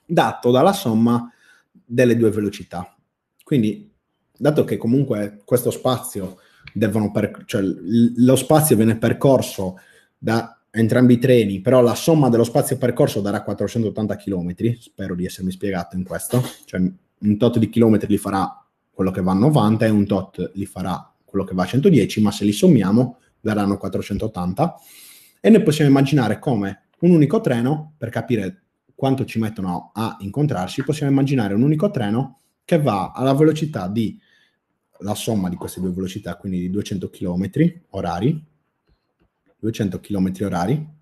dato dalla somma delle due velocità. Quindi, dato che comunque questo spazio per, cioè, lo spazio viene percorso da entrambi i treni, però la somma dello spazio percorso darà 480 km, spero di essermi spiegato in questo, cioè un tot di chilometri li farà quello che va a 90 e un tot li farà quello che va a 110, ma se li sommiamo daranno 480 e noi possiamo immaginare come un unico treno, per capire quanto ci mettono a incontrarsi, possiamo immaginare un unico treno che va alla velocità di la somma di queste due velocità, quindi di 200 km orari, 200 km orari,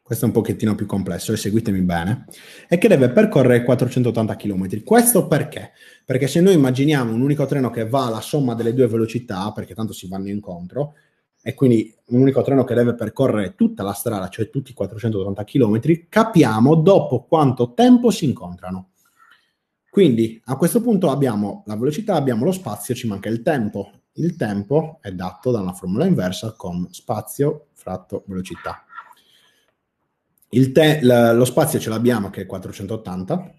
questo è un pochettino più complesso e seguitemi bene, e che deve percorrere 480 km. Questo perché? Perché se noi immaginiamo un unico treno che va alla somma delle due velocità, perché tanto si vanno incontro, e quindi un unico treno che deve percorrere tutta la strada, cioè tutti i 480 km, capiamo dopo quanto tempo si incontrano. Quindi a questo punto abbiamo la velocità, abbiamo lo spazio, ci manca il tempo. Il tempo è dato da una formula inversa con spazio fratto velocità. Te- l- lo spazio ce l'abbiamo che è 480,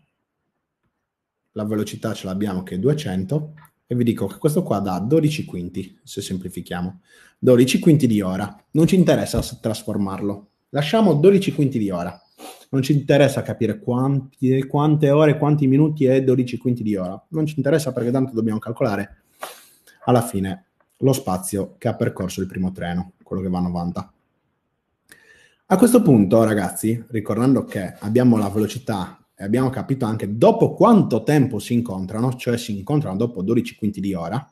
la velocità ce l'abbiamo che è 200 e vi dico che questo qua dà 12 quinti, se semplifichiamo, 12 quinti di ora. Non ci interessa trasformarlo, lasciamo 12 quinti di ora. Non ci interessa capire quanti, quante ore, quanti minuti è 12 quinti di ora. Non ci interessa perché tanto dobbiamo calcolare alla fine lo spazio che ha percorso il primo treno, quello che va a 90. A questo punto, ragazzi, ricordando che abbiamo la velocità e abbiamo capito anche dopo quanto tempo si incontrano, cioè si incontrano dopo 12 quinti di ora,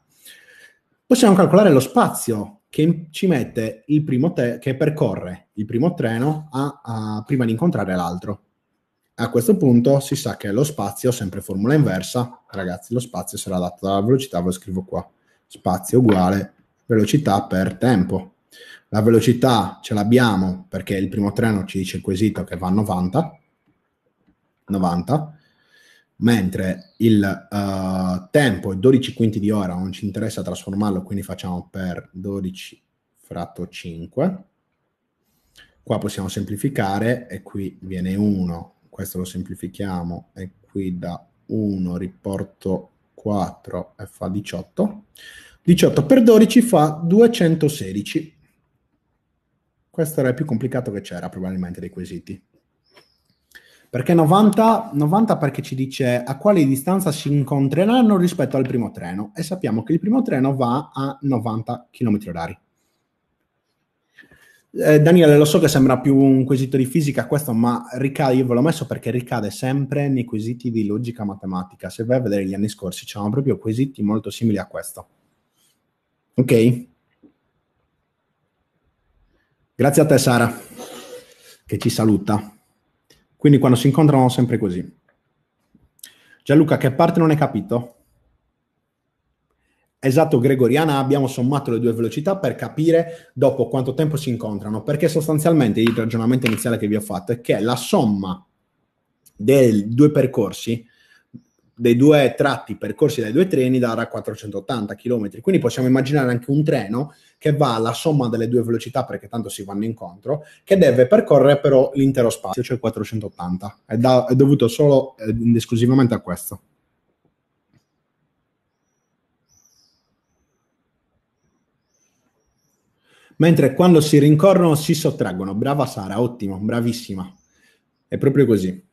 possiamo calcolare lo spazio che ci mette il primo te- che percorre il primo treno a, a, prima di incontrare l'altro. A questo punto si sa che lo spazio, sempre formula inversa, ragazzi, lo spazio sarà dato dalla velocità, ve lo scrivo qua, spazio uguale velocità per tempo. La velocità ce l'abbiamo perché il primo treno ci dice il quesito che va a 90, 90 mentre il uh, tempo è 12 quinti di ora, non ci interessa trasformarlo, quindi facciamo per 12 fratto 5. Qua possiamo semplificare e qui viene 1, questo lo semplifichiamo e qui da 1 riporto 4 e fa 18. 18 per 12 fa 216. Questo era il più complicato che c'era probabilmente dei quesiti. Perché 90, 90 perché ci dice a quale distanza si incontreranno rispetto al primo treno e sappiamo che il primo treno va a 90 km orari. Eh, Daniele, lo so che sembra più un quesito di fisica questo, ma ricade, io ve l'ho messo perché ricade sempre nei quesiti di logica matematica. Se vai a vedere gli anni scorsi, c'erano proprio quesiti molto simili a questo. Ok? Grazie a te, Sara, che ci saluta. Quindi quando si incontrano sempre così. Gianluca, che parte non hai capito? Esatto, gregoriana, abbiamo sommato le due velocità per capire dopo quanto tempo si incontrano, perché sostanzialmente il ragionamento iniziale che vi ho fatto è che la somma dei due percorsi, dei due tratti percorsi dai due treni darà 480 km, quindi possiamo immaginare anche un treno che va alla somma delle due velocità, perché tanto si vanno incontro, che deve percorrere però l'intero spazio, cioè 480, è, da, è dovuto solo eh, ed esclusivamente a questo. Mentre quando si rincorrono si sottraggono. Brava Sara, ottimo, bravissima. È proprio così.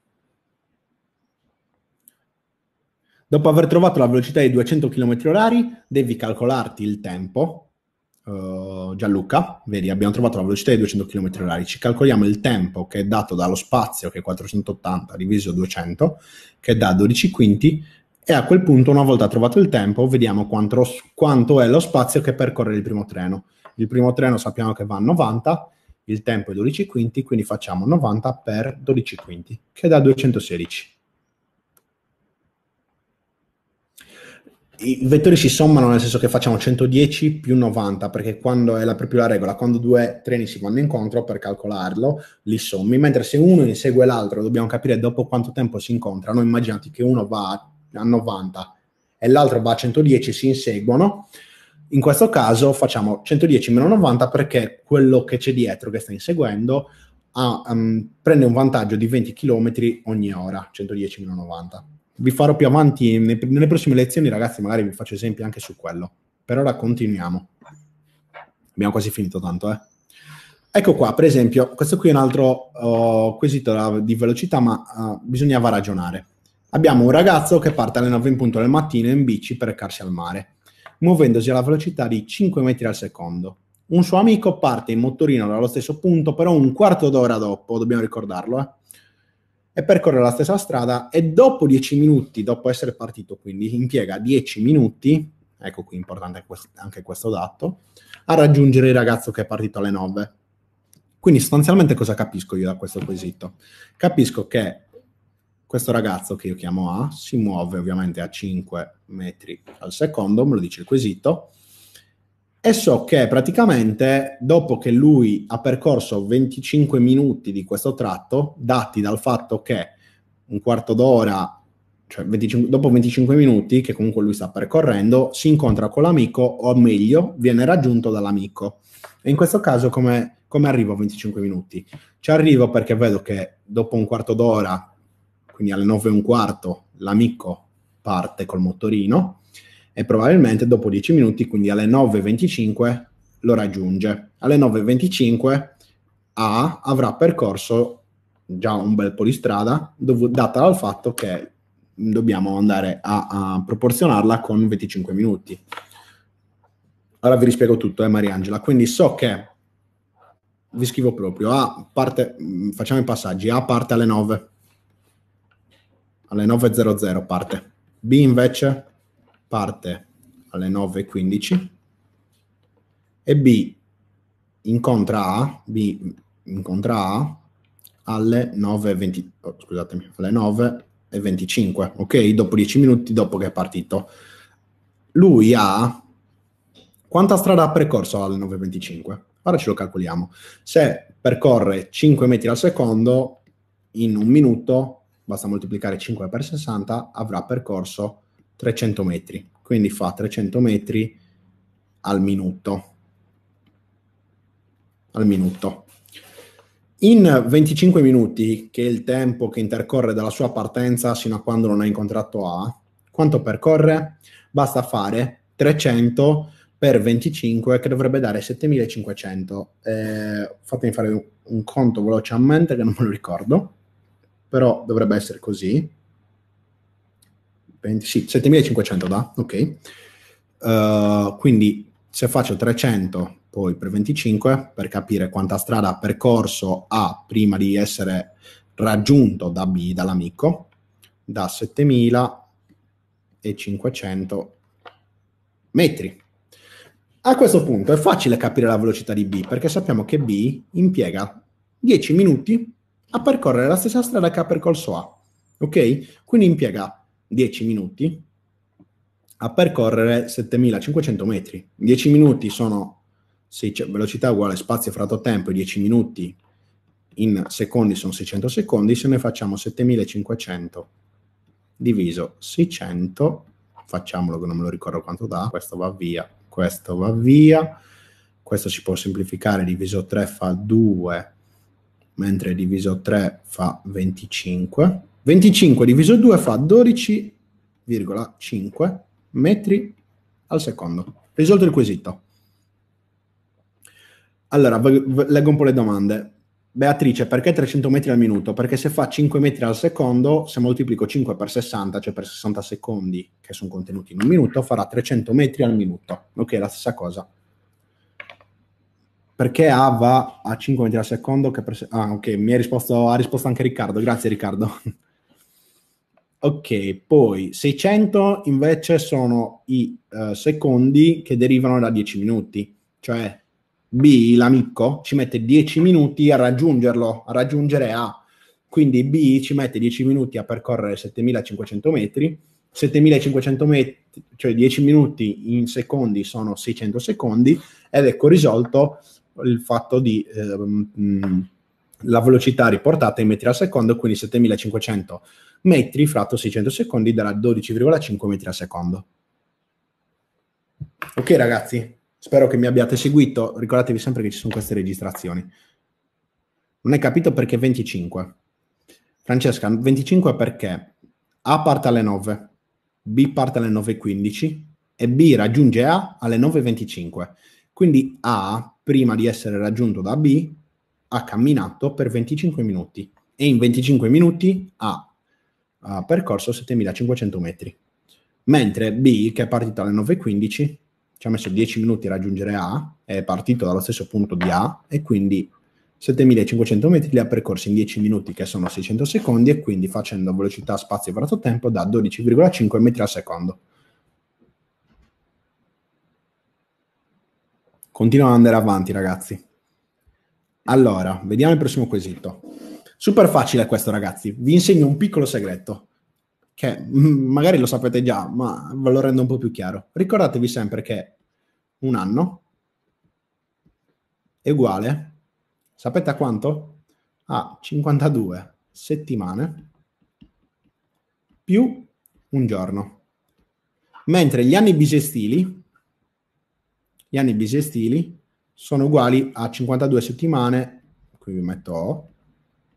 Dopo aver trovato la velocità di 200 km/h, devi calcolarti il tempo. Uh, Gianluca, vedi, abbiamo trovato la velocità di 200 km/h. Ci calcoliamo il tempo che è dato dallo spazio, che è 480 diviso 200, che dà 12 quinti. E a quel punto, una volta trovato il tempo, vediamo quanto, quanto è lo spazio che percorre il primo treno. Il primo treno sappiamo che va a 90, il tempo è 12 quinti, quindi facciamo 90 per 12 quinti, che dà 216. I vettori si sommano nel senso che facciamo 110 più 90, perché quando è la propria regola, quando due treni si vanno incontro per calcolarlo, li sommi, mentre se uno insegue l'altro, dobbiamo capire dopo quanto tempo si incontrano, immaginati che uno va a 90 e l'altro va a 110, si inseguono, in questo caso facciamo 110-90 perché quello che c'è dietro che sta inseguendo ha, um, prende un vantaggio di 20 km ogni ora, 110-90. Vi farò più avanti, nelle prossime lezioni ragazzi magari vi faccio esempi anche su quello. Per ora continuiamo. Abbiamo quasi finito tanto, eh. Ecco qua, per esempio, questo qui è un altro uh, quesito di velocità, ma uh, bisognava ragionare. Abbiamo un ragazzo che parte alle 9 in punto del mattino in bici per recarsi al mare muovendosi alla velocità di 5 metri al secondo. Un suo amico parte in motorino dallo stesso punto, però un quarto d'ora dopo, dobbiamo ricordarlo, eh, e percorre la stessa strada e dopo 10 minuti, dopo essere partito, quindi impiega 10 minuti, ecco qui importante anche questo dato, a raggiungere il ragazzo che è partito alle 9. Quindi sostanzialmente cosa capisco io da questo quesito? Capisco che questo ragazzo che io chiamo A si muove ovviamente a 5 metri al secondo, me lo dice il quesito, e so che praticamente dopo che lui ha percorso 25 minuti di questo tratto, dati dal fatto che un quarto d'ora, cioè 25, dopo 25 minuti che comunque lui sta percorrendo, si incontra con l'amico o meglio viene raggiunto dall'amico. E in questo caso come, come arrivo a 25 minuti? Ci arrivo perché vedo che dopo un quarto d'ora quindi alle 9 e un quarto l'amico parte col motorino e probabilmente dopo 10 minuti, quindi alle 9.25 lo raggiunge. Alle 9.25 A avrà percorso già un bel po' di strada, dov- data dal fatto che dobbiamo andare a, a, proporzionarla con 25 minuti. Ora vi rispiego tutto, eh, Mariangela. Quindi so che vi scrivo proprio, A parte, mm, facciamo i passaggi, A parte alle 9, alle 9.00 parte. B invece parte alle 9.15 e B incontra A, B incontra A alle 9.20, oh, scusatemi, alle 9.25, ok? Dopo 10 minuti dopo che è partito. Lui ha quanta strada ha percorso alle 9.25? Ora ce lo calcoliamo. Se percorre 5 metri al secondo, in un minuto basta moltiplicare 5 per 60, avrà percorso 300 metri, quindi fa 300 metri al minuto. Al minuto. In 25 minuti, che è il tempo che intercorre dalla sua partenza sino a quando non ha incontrato A, quanto percorre? Basta fare 300 per 25 che dovrebbe dare 7500. Eh, fatemi fare un, un conto velocemente che non me lo ricordo però dovrebbe essere così. 20, sì, 7500 da, ok. Uh, quindi se faccio 300 poi per 25 per capire quanta strada ha percorso A prima di essere raggiunto da B, dall'amico, da 7500 metri. A questo punto è facile capire la velocità di B perché sappiamo che B impiega 10 minuti a percorrere la stessa strada che ha percorso A. Ok? Quindi impiega 10 minuti a percorrere 7500 metri. 10 minuti sono se velocità uguale spazio fratto tempo, 10 minuti in secondi sono 600 secondi, se noi facciamo 7500 diviso 600, facciamolo che non me lo ricordo quanto dà, questo va via, questo va via, questo si può semplificare, diviso 3 fa 2 mentre diviso 3 fa 25. 25 diviso 2 fa 12,5 metri al secondo. Risolto il quesito. Allora, leggo un po' le domande. Beatrice, perché 300 metri al minuto? Perché se fa 5 metri al secondo, se moltiplico 5 per 60, cioè per 60 secondi che sono contenuti in un minuto, farà 300 metri al minuto. Ok, la stessa cosa perché A va a 5 metri al secondo? Per... Ah, ok, mi risposto, ha risposto anche Riccardo, grazie Riccardo. ok, poi 600 invece sono i uh, secondi che derivano da 10 minuti, cioè B, l'amico, ci mette 10 minuti a raggiungerlo, a raggiungere A. Quindi B ci mette 10 minuti a percorrere 7500 metri, 7500 metri, cioè 10 minuti in secondi sono 600 secondi, ed ecco risolto il fatto di ehm, mm, la velocità riportata in metri al secondo, quindi 7500 metri fratto 600 secondi darà 12,5 metri al secondo. Ok ragazzi, spero che mi abbiate seguito, ricordatevi sempre che ci sono queste registrazioni. Non hai capito perché 25? Francesca, 25 perché A parte alle 9, B parte alle 9.15 e B raggiunge A alle 9.25. Quindi A prima di essere raggiunto da B, ha camminato per 25 minuti e in 25 minuti ha, ha percorso 7500 metri. Mentre B, che è partito alle 9.15, ci ha messo 10 minuti a raggiungere A, è partito dallo stesso punto di A e quindi 7500 metri li ha percorsi in 10 minuti che sono 600 secondi e quindi facendo velocità spazio verso tempo da 12,5 metri al secondo. Continuo ad andare avanti, ragazzi. Allora, vediamo il prossimo quesito. Super facile questo, ragazzi. Vi insegno un piccolo segreto, che magari lo sapete già, ma ve lo rendo un po' più chiaro. Ricordatevi sempre che un anno è uguale, sapete a quanto? A 52 settimane più un giorno. Mentre gli anni bisestili gli anni bisestili sono uguali a 52 settimane, qui vi metto O,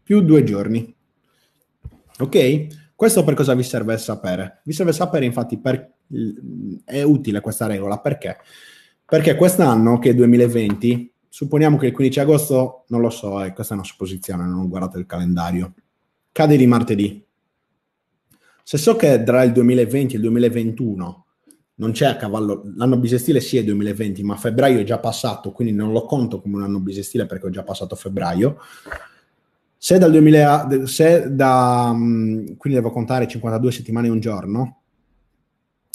più due giorni. Ok? Questo per cosa vi serve sapere? Vi serve sapere infatti per... è utile questa regola, perché? Perché quest'anno, che è 2020, supponiamo che il 15 agosto, non lo so, eh, questa è una supposizione, non guardate il calendario, cade di martedì. Se so che tra il 2020 e il 2021 non c'è a cavallo, l'anno bisestile sì è 2020, ma febbraio è già passato, quindi non lo conto come un anno bisestile perché ho già passato febbraio. Se dal 2000, se da, mm, quindi devo contare 52 settimane e un giorno,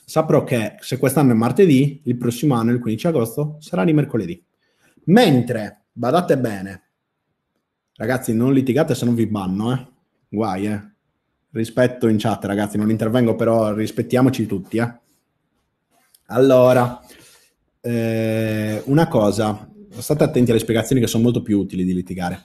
saprò che se quest'anno è martedì, il prossimo anno, il 15 agosto, sarà di mercoledì. Mentre, badate bene, ragazzi, non litigate se non vi banno, eh. Guai, eh. Rispetto in chat, ragazzi, non intervengo, però rispettiamoci tutti, eh. Allora, eh, una cosa, state attenti alle spiegazioni che sono molto più utili di litigare.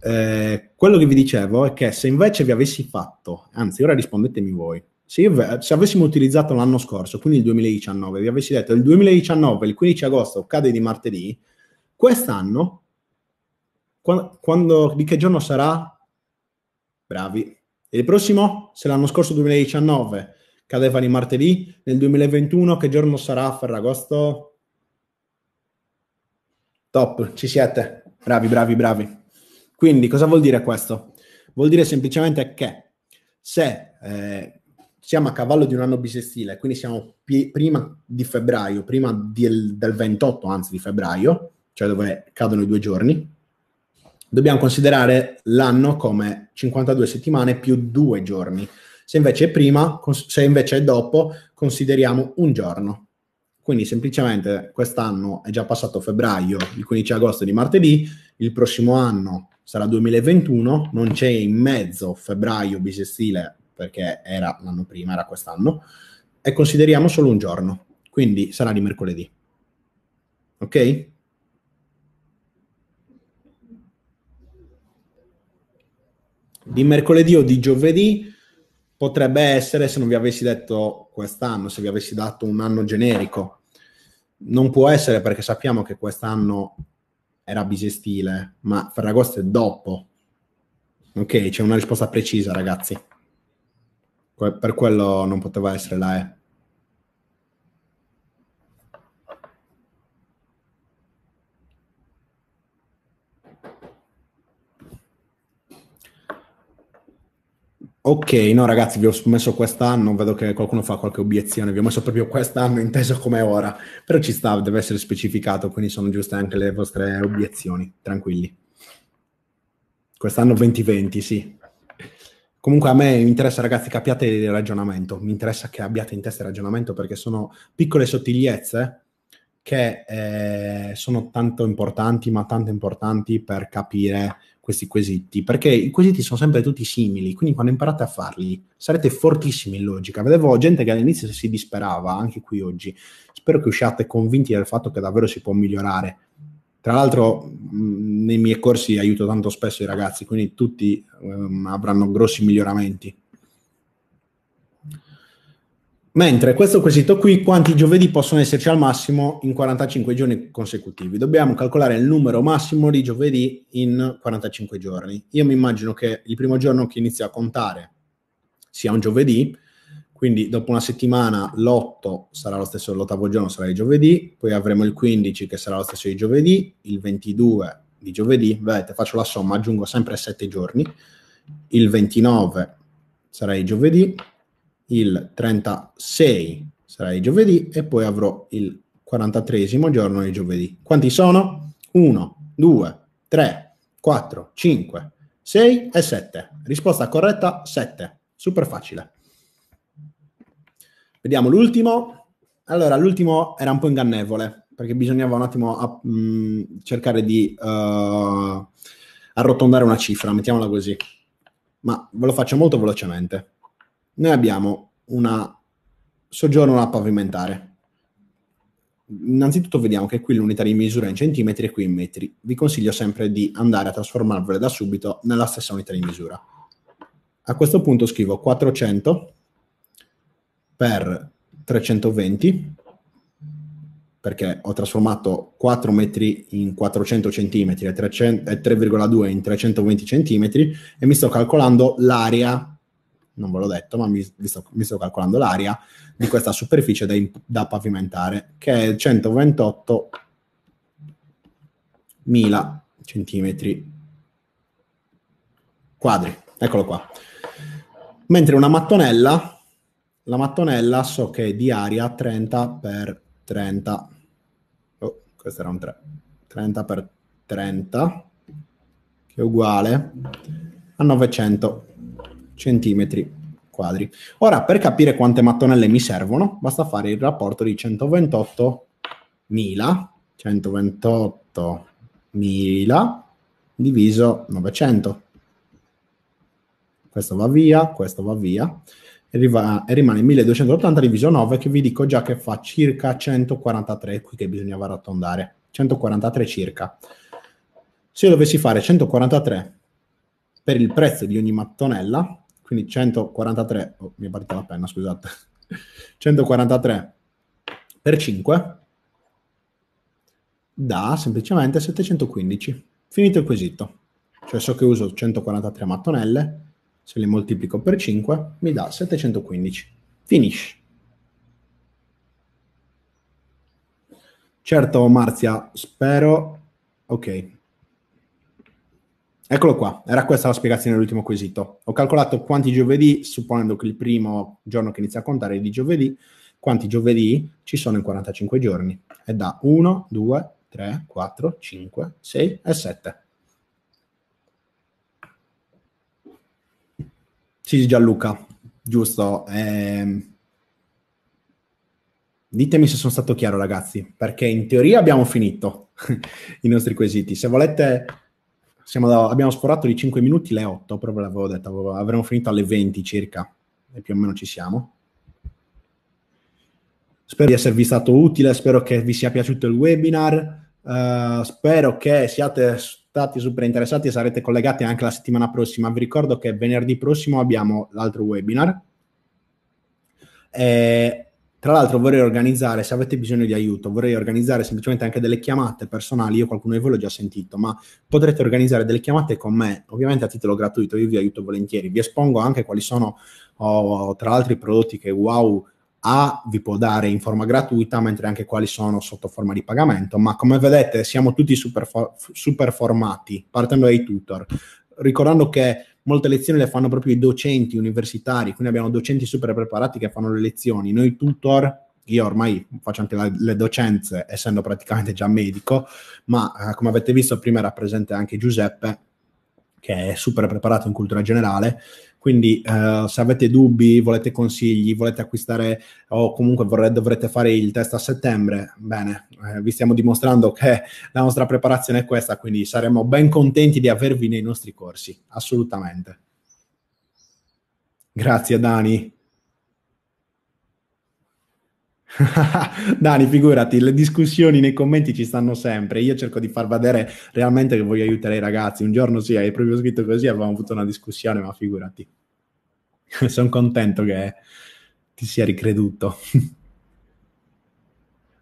Eh, quello che vi dicevo è che se invece vi avessi fatto, anzi ora rispondetemi voi, se, io, se, avessimo utilizzato l'anno scorso, quindi il 2019, vi avessi detto il 2019, il 15 agosto cade di martedì, quest'anno, quando, quando di che giorno sarà? Bravi. E il prossimo, se l'anno scorso 2019 cadeva di martedì nel 2021. Che giorno sarà a Ferragosto? Top, ci siete. Bravi, bravi, bravi. Quindi cosa vuol dire questo? Vuol dire semplicemente che se eh, siamo a cavallo di un anno bisestile, quindi siamo pi- prima di febbraio, prima di, del 28 anzi di febbraio, cioè dove cadono i due giorni, dobbiamo considerare l'anno come 52 settimane più due giorni, se invece è prima, se invece è dopo, consideriamo un giorno. Quindi semplicemente quest'anno è già passato febbraio, il 15 agosto di martedì, il prossimo anno sarà 2021, non c'è in mezzo febbraio bisestile perché era l'anno prima, era quest'anno, e consideriamo solo un giorno, quindi sarà di mercoledì. Ok? Di mercoledì o di giovedì potrebbe essere se non vi avessi detto quest'anno, se vi avessi dato un anno generico. Non può essere perché sappiamo che quest'anno era bisestile, ma Ferragosto è dopo. Ok, c'è una risposta precisa, ragazzi. Per quello non poteva essere la E. Ok, no ragazzi, vi ho messo quest'anno, vedo che qualcuno fa qualche obiezione, vi ho messo proprio quest'anno inteso come ora, però ci sta, deve essere specificato, quindi sono giuste anche le vostre obiezioni, tranquilli. Quest'anno 2020, sì. Comunque a me interessa, ragazzi, capiate il ragionamento, mi interessa che abbiate in testa il ragionamento perché sono piccole sottigliezze che eh, sono tanto importanti, ma tanto importanti per capire questi quesiti, perché i quesiti sono sempre tutti simili, quindi quando imparate a farli sarete fortissimi in logica. Vedevo gente che all'inizio si disperava, anche qui oggi. Spero che usciate convinti del fatto che davvero si può migliorare. Tra l'altro mm, nei miei corsi aiuto tanto spesso i ragazzi, quindi tutti um, avranno grossi miglioramenti. Mentre questo quesito qui, quanti giovedì possono esserci al massimo in 45 giorni consecutivi? Dobbiamo calcolare il numero massimo di giovedì in 45 giorni. Io mi immagino che il primo giorno che inizio a contare sia un giovedì, quindi dopo una settimana l'8 sarà lo stesso, l'ottavo giorno sarà il giovedì, poi avremo il 15 che sarà lo stesso di giovedì, il 22 di giovedì, vedete faccio la somma, aggiungo sempre 7 giorni, il 29 sarà il giovedì, il 36 sarà il giovedì e poi avrò il 43 giorno di giovedì. Quanti sono? 1, 2, 3, 4, 5, 6 e 7. Risposta corretta 7. Super facile. Vediamo l'ultimo. Allora, l'ultimo era un po' ingannevole perché bisognava un attimo a, mh, mm, cercare di uh, arrotondare una cifra, mettiamola così. Ma ve lo faccio molto velocemente. Noi abbiamo una soggiorno alla pavimentare. Innanzitutto vediamo che qui l'unità di misura è in centimetri e qui in metri. Vi consiglio sempre di andare a trasformarvele da subito nella stessa unità di misura. A questo punto scrivo 400 per 320 perché ho trasformato 4 metri in 400 centimetri e 3,2 in 320 centimetri e mi sto calcolando l'area non ve l'ho detto, ma mi, mi, sto, mi sto, calcolando l'area di questa superficie da, da pavimentare, che è 128.000 centimetri quadri. Eccolo qua. Mentre una mattonella, la mattonella so che è di aria 30 per 30. Oh, questo era un 3. 30 per 30, che è uguale a 900 centimetri quadri. Ora, per capire quante mattonelle mi servono, basta fare il rapporto di 128.000, 128.000 diviso 900. Questo va via, questo va via, e, e rimane 1280 diviso 9, che vi dico già che fa circa 143, qui che bisognava arrotondare, 143 circa. Se io dovessi fare 143 per il prezzo di ogni mattonella, quindi 143, oh, mi è partita la penna, scusate, 143 per 5 da semplicemente 715. Finito il quesito. Cioè so che uso 143 mattonelle, se le moltiplico per 5 mi dà 715. Finish. Certo Marzia, spero... Ok, Eccolo qua, era questa la spiegazione dell'ultimo quesito. Ho calcolato quanti giovedì, supponendo che il primo giorno che inizia a contare è di giovedì, quanti giovedì ci sono in 45 giorni. È da 1, 2, 3, 4, 5, 6 e 7. Sì, Gianluca, giusto. Eh, ditemi se sono stato chiaro, ragazzi, perché in teoria abbiamo finito i nostri quesiti. Se volete da, abbiamo sforato di 5 minuti le 8, proprio l'avevo detto, avremmo finito alle 20 circa, e più o meno ci siamo. Spero di esservi stato utile, spero che vi sia piaciuto il webinar, uh, spero che siate stati super interessati e sarete collegati anche la settimana prossima. Vi ricordo che venerdì prossimo abbiamo l'altro webinar. E tra l'altro vorrei organizzare, se avete bisogno di aiuto, vorrei organizzare semplicemente anche delle chiamate personali, io qualcuno di voi l'ho già sentito, ma potrete organizzare delle chiamate con me, ovviamente a titolo gratuito, io vi aiuto volentieri, vi espongo anche quali sono, oh, tra l'altro, i prodotti che Wow ha, vi può dare in forma gratuita, mentre anche quali sono sotto forma di pagamento, ma come vedete siamo tutti super, for- super formati, partendo dai tutor, ricordando che molte lezioni le fanno proprio i docenti universitari, quindi abbiamo docenti super preparati che fanno le lezioni, noi tutor io ormai faccio anche la, le docenze, essendo praticamente già medico, ma eh, come avete visto prima era presente anche Giuseppe, che è super preparato in cultura generale, quindi eh, se avete dubbi, volete consigli, volete acquistare o comunque vorrete, dovrete fare il test a settembre, bene, eh, vi stiamo dimostrando che la nostra preparazione è questa, quindi saremo ben contenti di avervi nei nostri corsi, assolutamente. Grazie Dani. Dani, figurati, le discussioni nei commenti ci stanno sempre. Io cerco di far vedere realmente che voglio aiutare i ragazzi. Un giorno sì, hai proprio scritto così, avevamo avuto una discussione, ma figurati. Sono contento che ti sia ricreduto.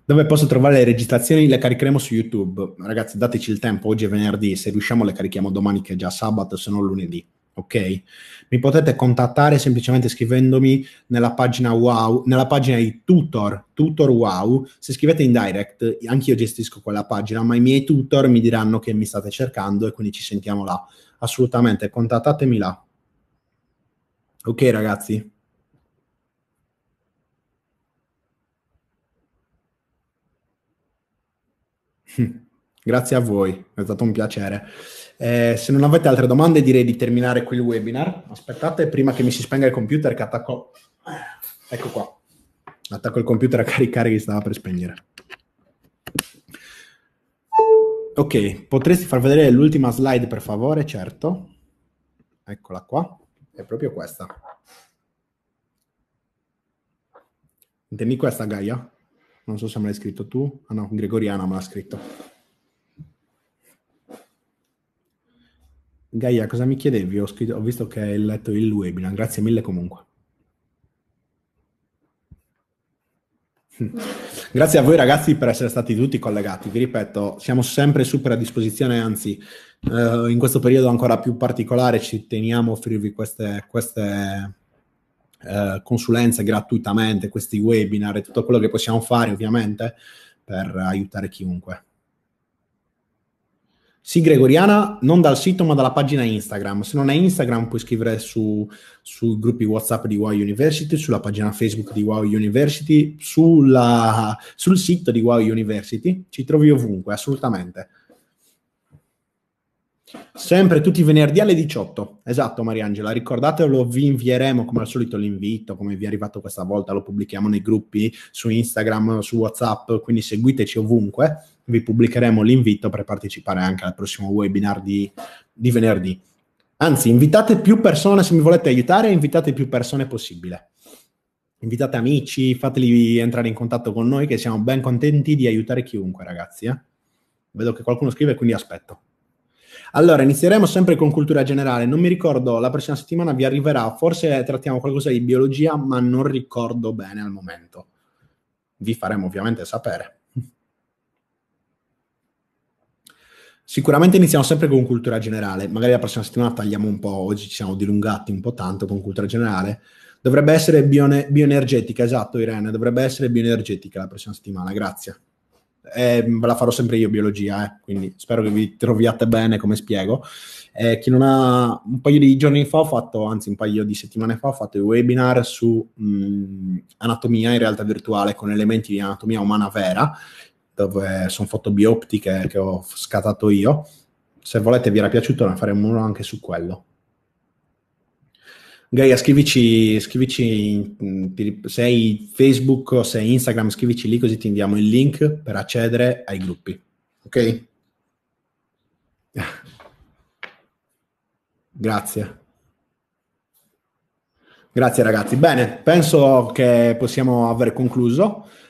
Dove posso trovare le registrazioni? Le caricheremo su YouTube. Ragazzi, dateci il tempo, oggi è venerdì, se riusciamo le carichiamo domani che è già sabato, se no lunedì ok? Mi potete contattare semplicemente scrivendomi nella pagina wow, nella pagina di tutor, tutor wow, se scrivete in direct, anche io gestisco quella pagina, ma i miei tutor mi diranno che mi state cercando e quindi ci sentiamo là. Assolutamente, contattatemi là. Ok ragazzi? Hm. Grazie a voi, è stato un piacere. Eh, se non avete altre domande direi di terminare qui il webinar. Aspettate prima che mi si spenga il computer che attacco... Ecco qua. Attacco il computer a caricare che stava per spegnere. Ok, potresti far vedere l'ultima slide per favore? Certo. Eccola qua. È proprio questa. Intendi questa Gaia? Non so se me l'hai scritto tu. Ah no, Gregoriana me l'ha scritto. Gaia, cosa mi chiedevi? Ho, scritto, ho visto che hai letto il webinar, grazie mille comunque. Hm. Grazie a voi ragazzi per essere stati tutti collegati. Vi ripeto, siamo sempre super a disposizione, anzi eh, in questo periodo ancora più particolare ci teniamo a offrirvi queste, queste eh, consulenze gratuitamente, questi webinar e tutto quello che possiamo fare ovviamente per aiutare chiunque. Sì, Gregoriana, non dal sito ma dalla pagina Instagram. Se non hai Instagram puoi scrivere su, sui gruppi WhatsApp di Wow University, sulla pagina Facebook di Wow University, sulla, sul sito di Wow University. Ci trovi ovunque, assolutamente. Sempre tutti i venerdì alle 18. Esatto, Mariangela, ricordatelo, vi invieremo come al solito l'invito, come vi è arrivato questa volta, lo pubblichiamo nei gruppi, su Instagram, su WhatsApp, quindi seguiteci ovunque vi pubblicheremo l'invito per partecipare anche al prossimo webinar di, di venerdì. Anzi, invitate più persone se mi volete aiutare, invitate più persone possibile. Invitate amici, fateli entrare in contatto con noi che siamo ben contenti di aiutare chiunque, ragazzi. Eh? Vedo che qualcuno scrive, quindi aspetto. Allora, inizieremo sempre con cultura generale. Non mi ricordo, la prossima settimana vi arriverà, forse trattiamo qualcosa di biologia, ma non ricordo bene al momento. Vi faremo ovviamente sapere. Sicuramente iniziamo sempre con cultura generale, magari la prossima settimana tagliamo un po', oggi ci siamo dilungati un po' tanto con cultura generale. Dovrebbe essere bione- bioenergetica, esatto Irene, dovrebbe essere bioenergetica la prossima settimana, grazie. Eh, ve la farò sempre io biologia, eh, quindi spero che vi troviate bene come spiego. Eh, chi non ha, un paio di giorni fa ho fatto, anzi un paio di settimane fa ho fatto il webinar su mh, mm, anatomia in realtà virtuale con elementi di anatomia umana vera dove sono foto bioptiche che ho scattato io. Se volete vi era piaciuto ne faremo uno anche su quello. Gaia, scrivici, scrivici mm, se hai Facebook o se hai Instagram, scrivici lì così ti inviamo il link per accedere ai gruppi. Ok? Grazie. Grazie ragazzi. Bene, penso che possiamo aver concluso.